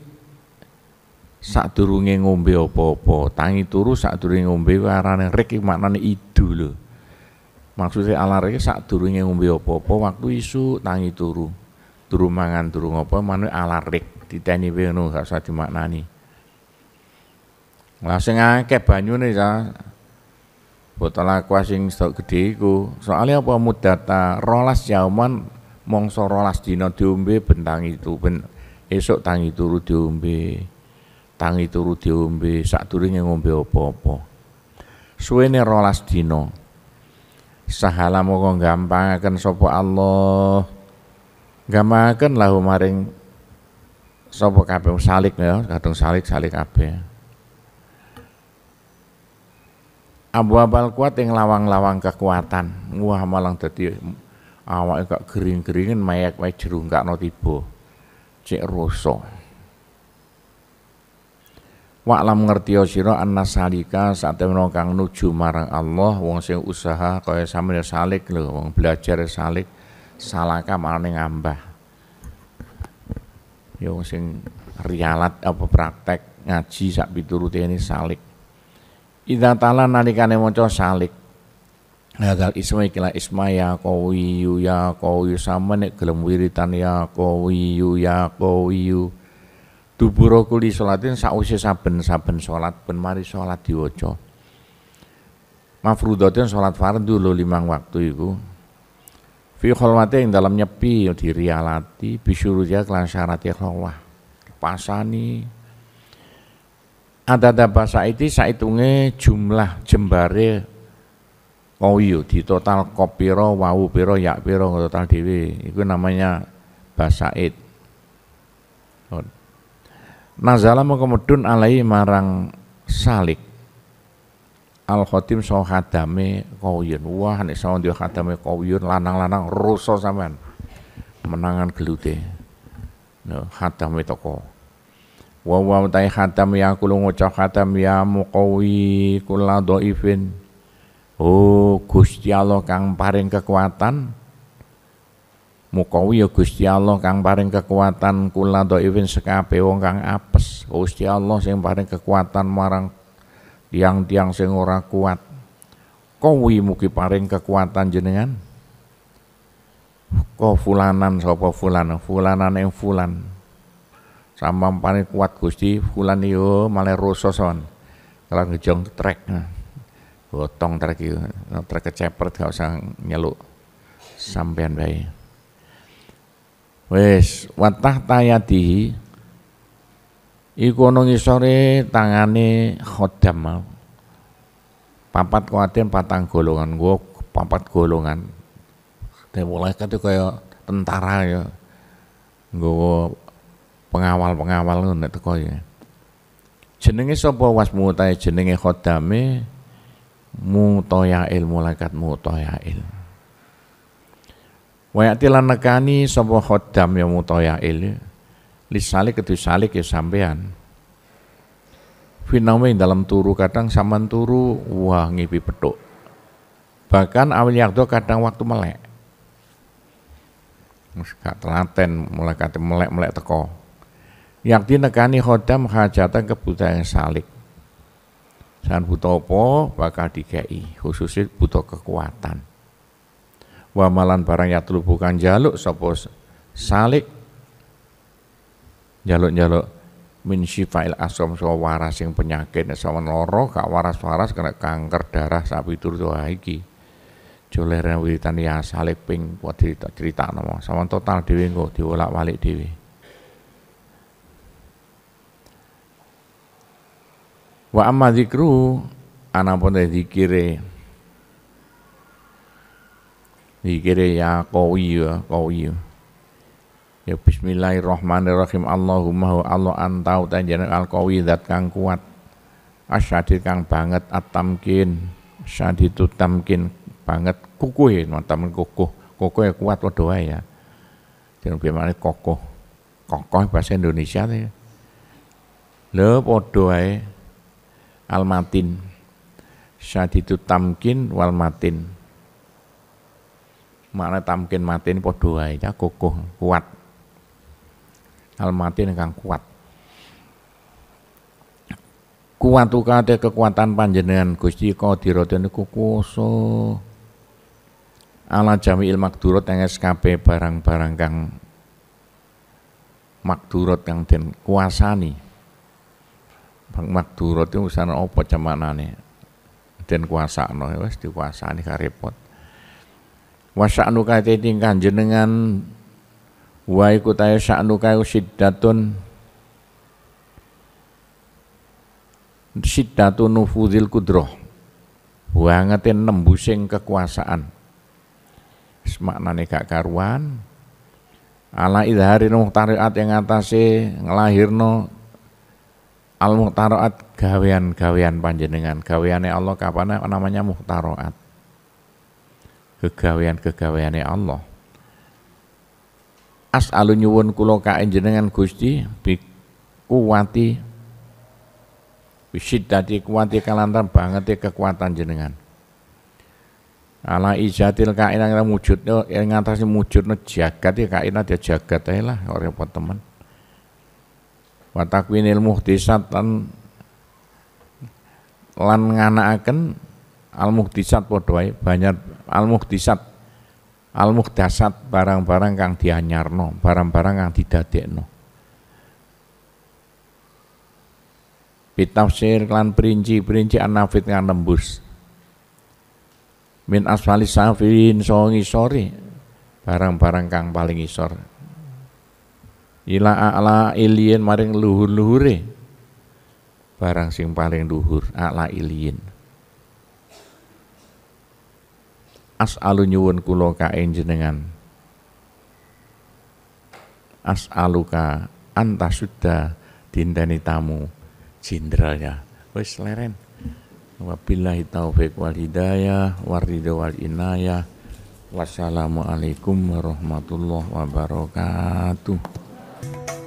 sadurunge ngombe apa-apa tangi turu sadurunge ngombe arane rek iki maknane idu lho maksudnya alar sak sadurunge ngombe apa-apa waktu isu tangi turu turu mangan turu ngopo manut alarik rek diteni ngono gak usah dimaknani lah sing akeh banyune ya botol aqua sing stok gedhe iku. Soale apa mudata rolas jaman mongso rolas dino diombe bentangi itu ben esok tangi turu diombe. Tangi turu diombe turunnya ngombe apa-apa. Suwene rolas dino Sahala moko akan sapa Allah. Gampangaken lahu maring sopo kabeh salik ya, kadung salik salik kabeh. Abu abal kuat yang lawang-lawang kekuatan. Wah malang tadi awak kok gering-geringan mayak-mayak jerung kak no tiba. Cek roso. Wa lam ngerti sira anna salika satemeno kang nuju marang Allah wong sing usaha kaya sampeyan salik lho wong belajar salik salaka marane ngambah. Ya wong sing rialat apa praktek ngaji sak piturute ini salik. Idza tala nalikane maca salik Hadal isma isma ya qawiyu ya qawiyu sama nek gelem wiritan ya qawiyu ya qawiyu Dubura kuli salatin sakwise saben-saben salat ben mari salat diwaca mafrudotin salat fardhu lo limang waktu iku Fi kholwate ing dalam nyepi ya diri alati bisyurutya kelan syarat Pasani Adada bahasa itu saitungnya jumlah jembare koyo di total kopiro wau piro yak piro total dewi itu namanya basaid Nazala mengkemudun alai marang salik al khotim so khadame koyun wah nih so dia khadame koyun lanang-lanang rusa sampean menangan gelute no khadame toko wa wa utai khatam ya kulo ngucap khatam ya muqawi kula dhaifin oh Gusti Allah kang paring kekuatan muqawi ya Gusti Allah kang paring kekuatan kula dhaifin sekape wong kang apes Gusti Allah sing paring kekuatan marang tiang-tiang sing ora kuat kowi mugi paring kekuatan jenengan kok fulanan sapa fulan fulanan yang fulan panik kuat Gusti fulan yo malah rasa son. Kalau ngejong trek. Gotong trek yo, trek keceper gak usah nyeluk sampean bayi. wes watah tayati iku sore ngisore tangane khodam mau. Papat kuatin patang golongan gua papat golongan. Mulai kate kayak tentara ya. gua pengawal-pengawal ngono nek teko ya. Jenenge sapa wasmu tae jenenge khodame mutoyail mulakat mutoyail. Wayati lan nekani sapa khodam ya mutoyail. Lisalik kedu salik ya sampean. Finawe dalam turu kadang saman turu wah ngipi petuk. Bahkan awil yakdo kadang waktu melek. Mas gak telaten melek-melek teko yang dinekani khodam hajatan kebutuhan salik san butopo apa bakal dikei khususnya butuh kekuatan wamalan barang yatlu bukan jaluk sopo salik jaluk-jaluk min syifail asom so waras yang penyakit sama noro gak waras-waras kena kanker darah sapi tur tuh iki joleran wiritan ya salik ping buat cerita cerita nama sama total dewi nggak diolak balik Wa amma zikru anapun teh zikire. Zikire ya qawi ya qawi. Ya bismillahirrahmanirrahim Allahumma Allah antau tanjana al-qawi dat kang kuat. Asyadid kang banget at-tamkin. Syadidu tamkin banget kukuh ya, tamen kukuh. Kukuh ya kuat lo doa ya. Jangan bagaimana kokoh. Kokoh bahasa Indonesia ya. Lho padha Almatin, syaditu tamkin walmatin. matin. Makna tamkin matin padha wae, kokoh, kuat. Almatin matin kuat. kuat. kuwatu ada kekuatan panjenengan Gusti Qadiratun niku kuwasa ala il makdurat yang SKP barang-barang kang makdurat kang den kuasani Bang turut itu urusan apa cemanane? Den kuasakno ya wis dikuasani kah repot. anu kate tingkah jenengan wai kutaya tae saknu datun siddatun datun nufuzil kudroh bangetin nembusing kekuasaan maknane gak karuan ala idhari muhtariat yang atasnya ngelahirno Al muhtaroat gawean-gawean panjenengan. Gaweane Allah kapan namanya muhtaroat? Kegawean-kegaweane Allah. as nyuwun kulo kain jenengan Gusti bi kuwati bisid dadi kuwati kalantar banget ya kekuatan jenengan. Ala ijatil kainang wujudnya yang ngatasi wujudnya jagat ya kainat dia ya jagat ya lah orang teman watakwinil muhtisat disat lan lan nganaaken al muhtisat padha banyak al muhtisat al muhtasat barang-barang kang dianyarno barang-barang kang didadekno bitafsir lan perinci-perinci anafit kang nembus min asfali safirin songi sore barang-barang kang paling isor ila a'la iliyin maring luhur-luhure barang sing paling luhur a'la iliyin as'alu nyuwun kula alu jenengan as'aluka antasudda tindani tamu jenderalnya wis leren wabillahi taufik wal hidayah waridho wal inayah wassalamualaikum warahmatullahi wabarakatuh you.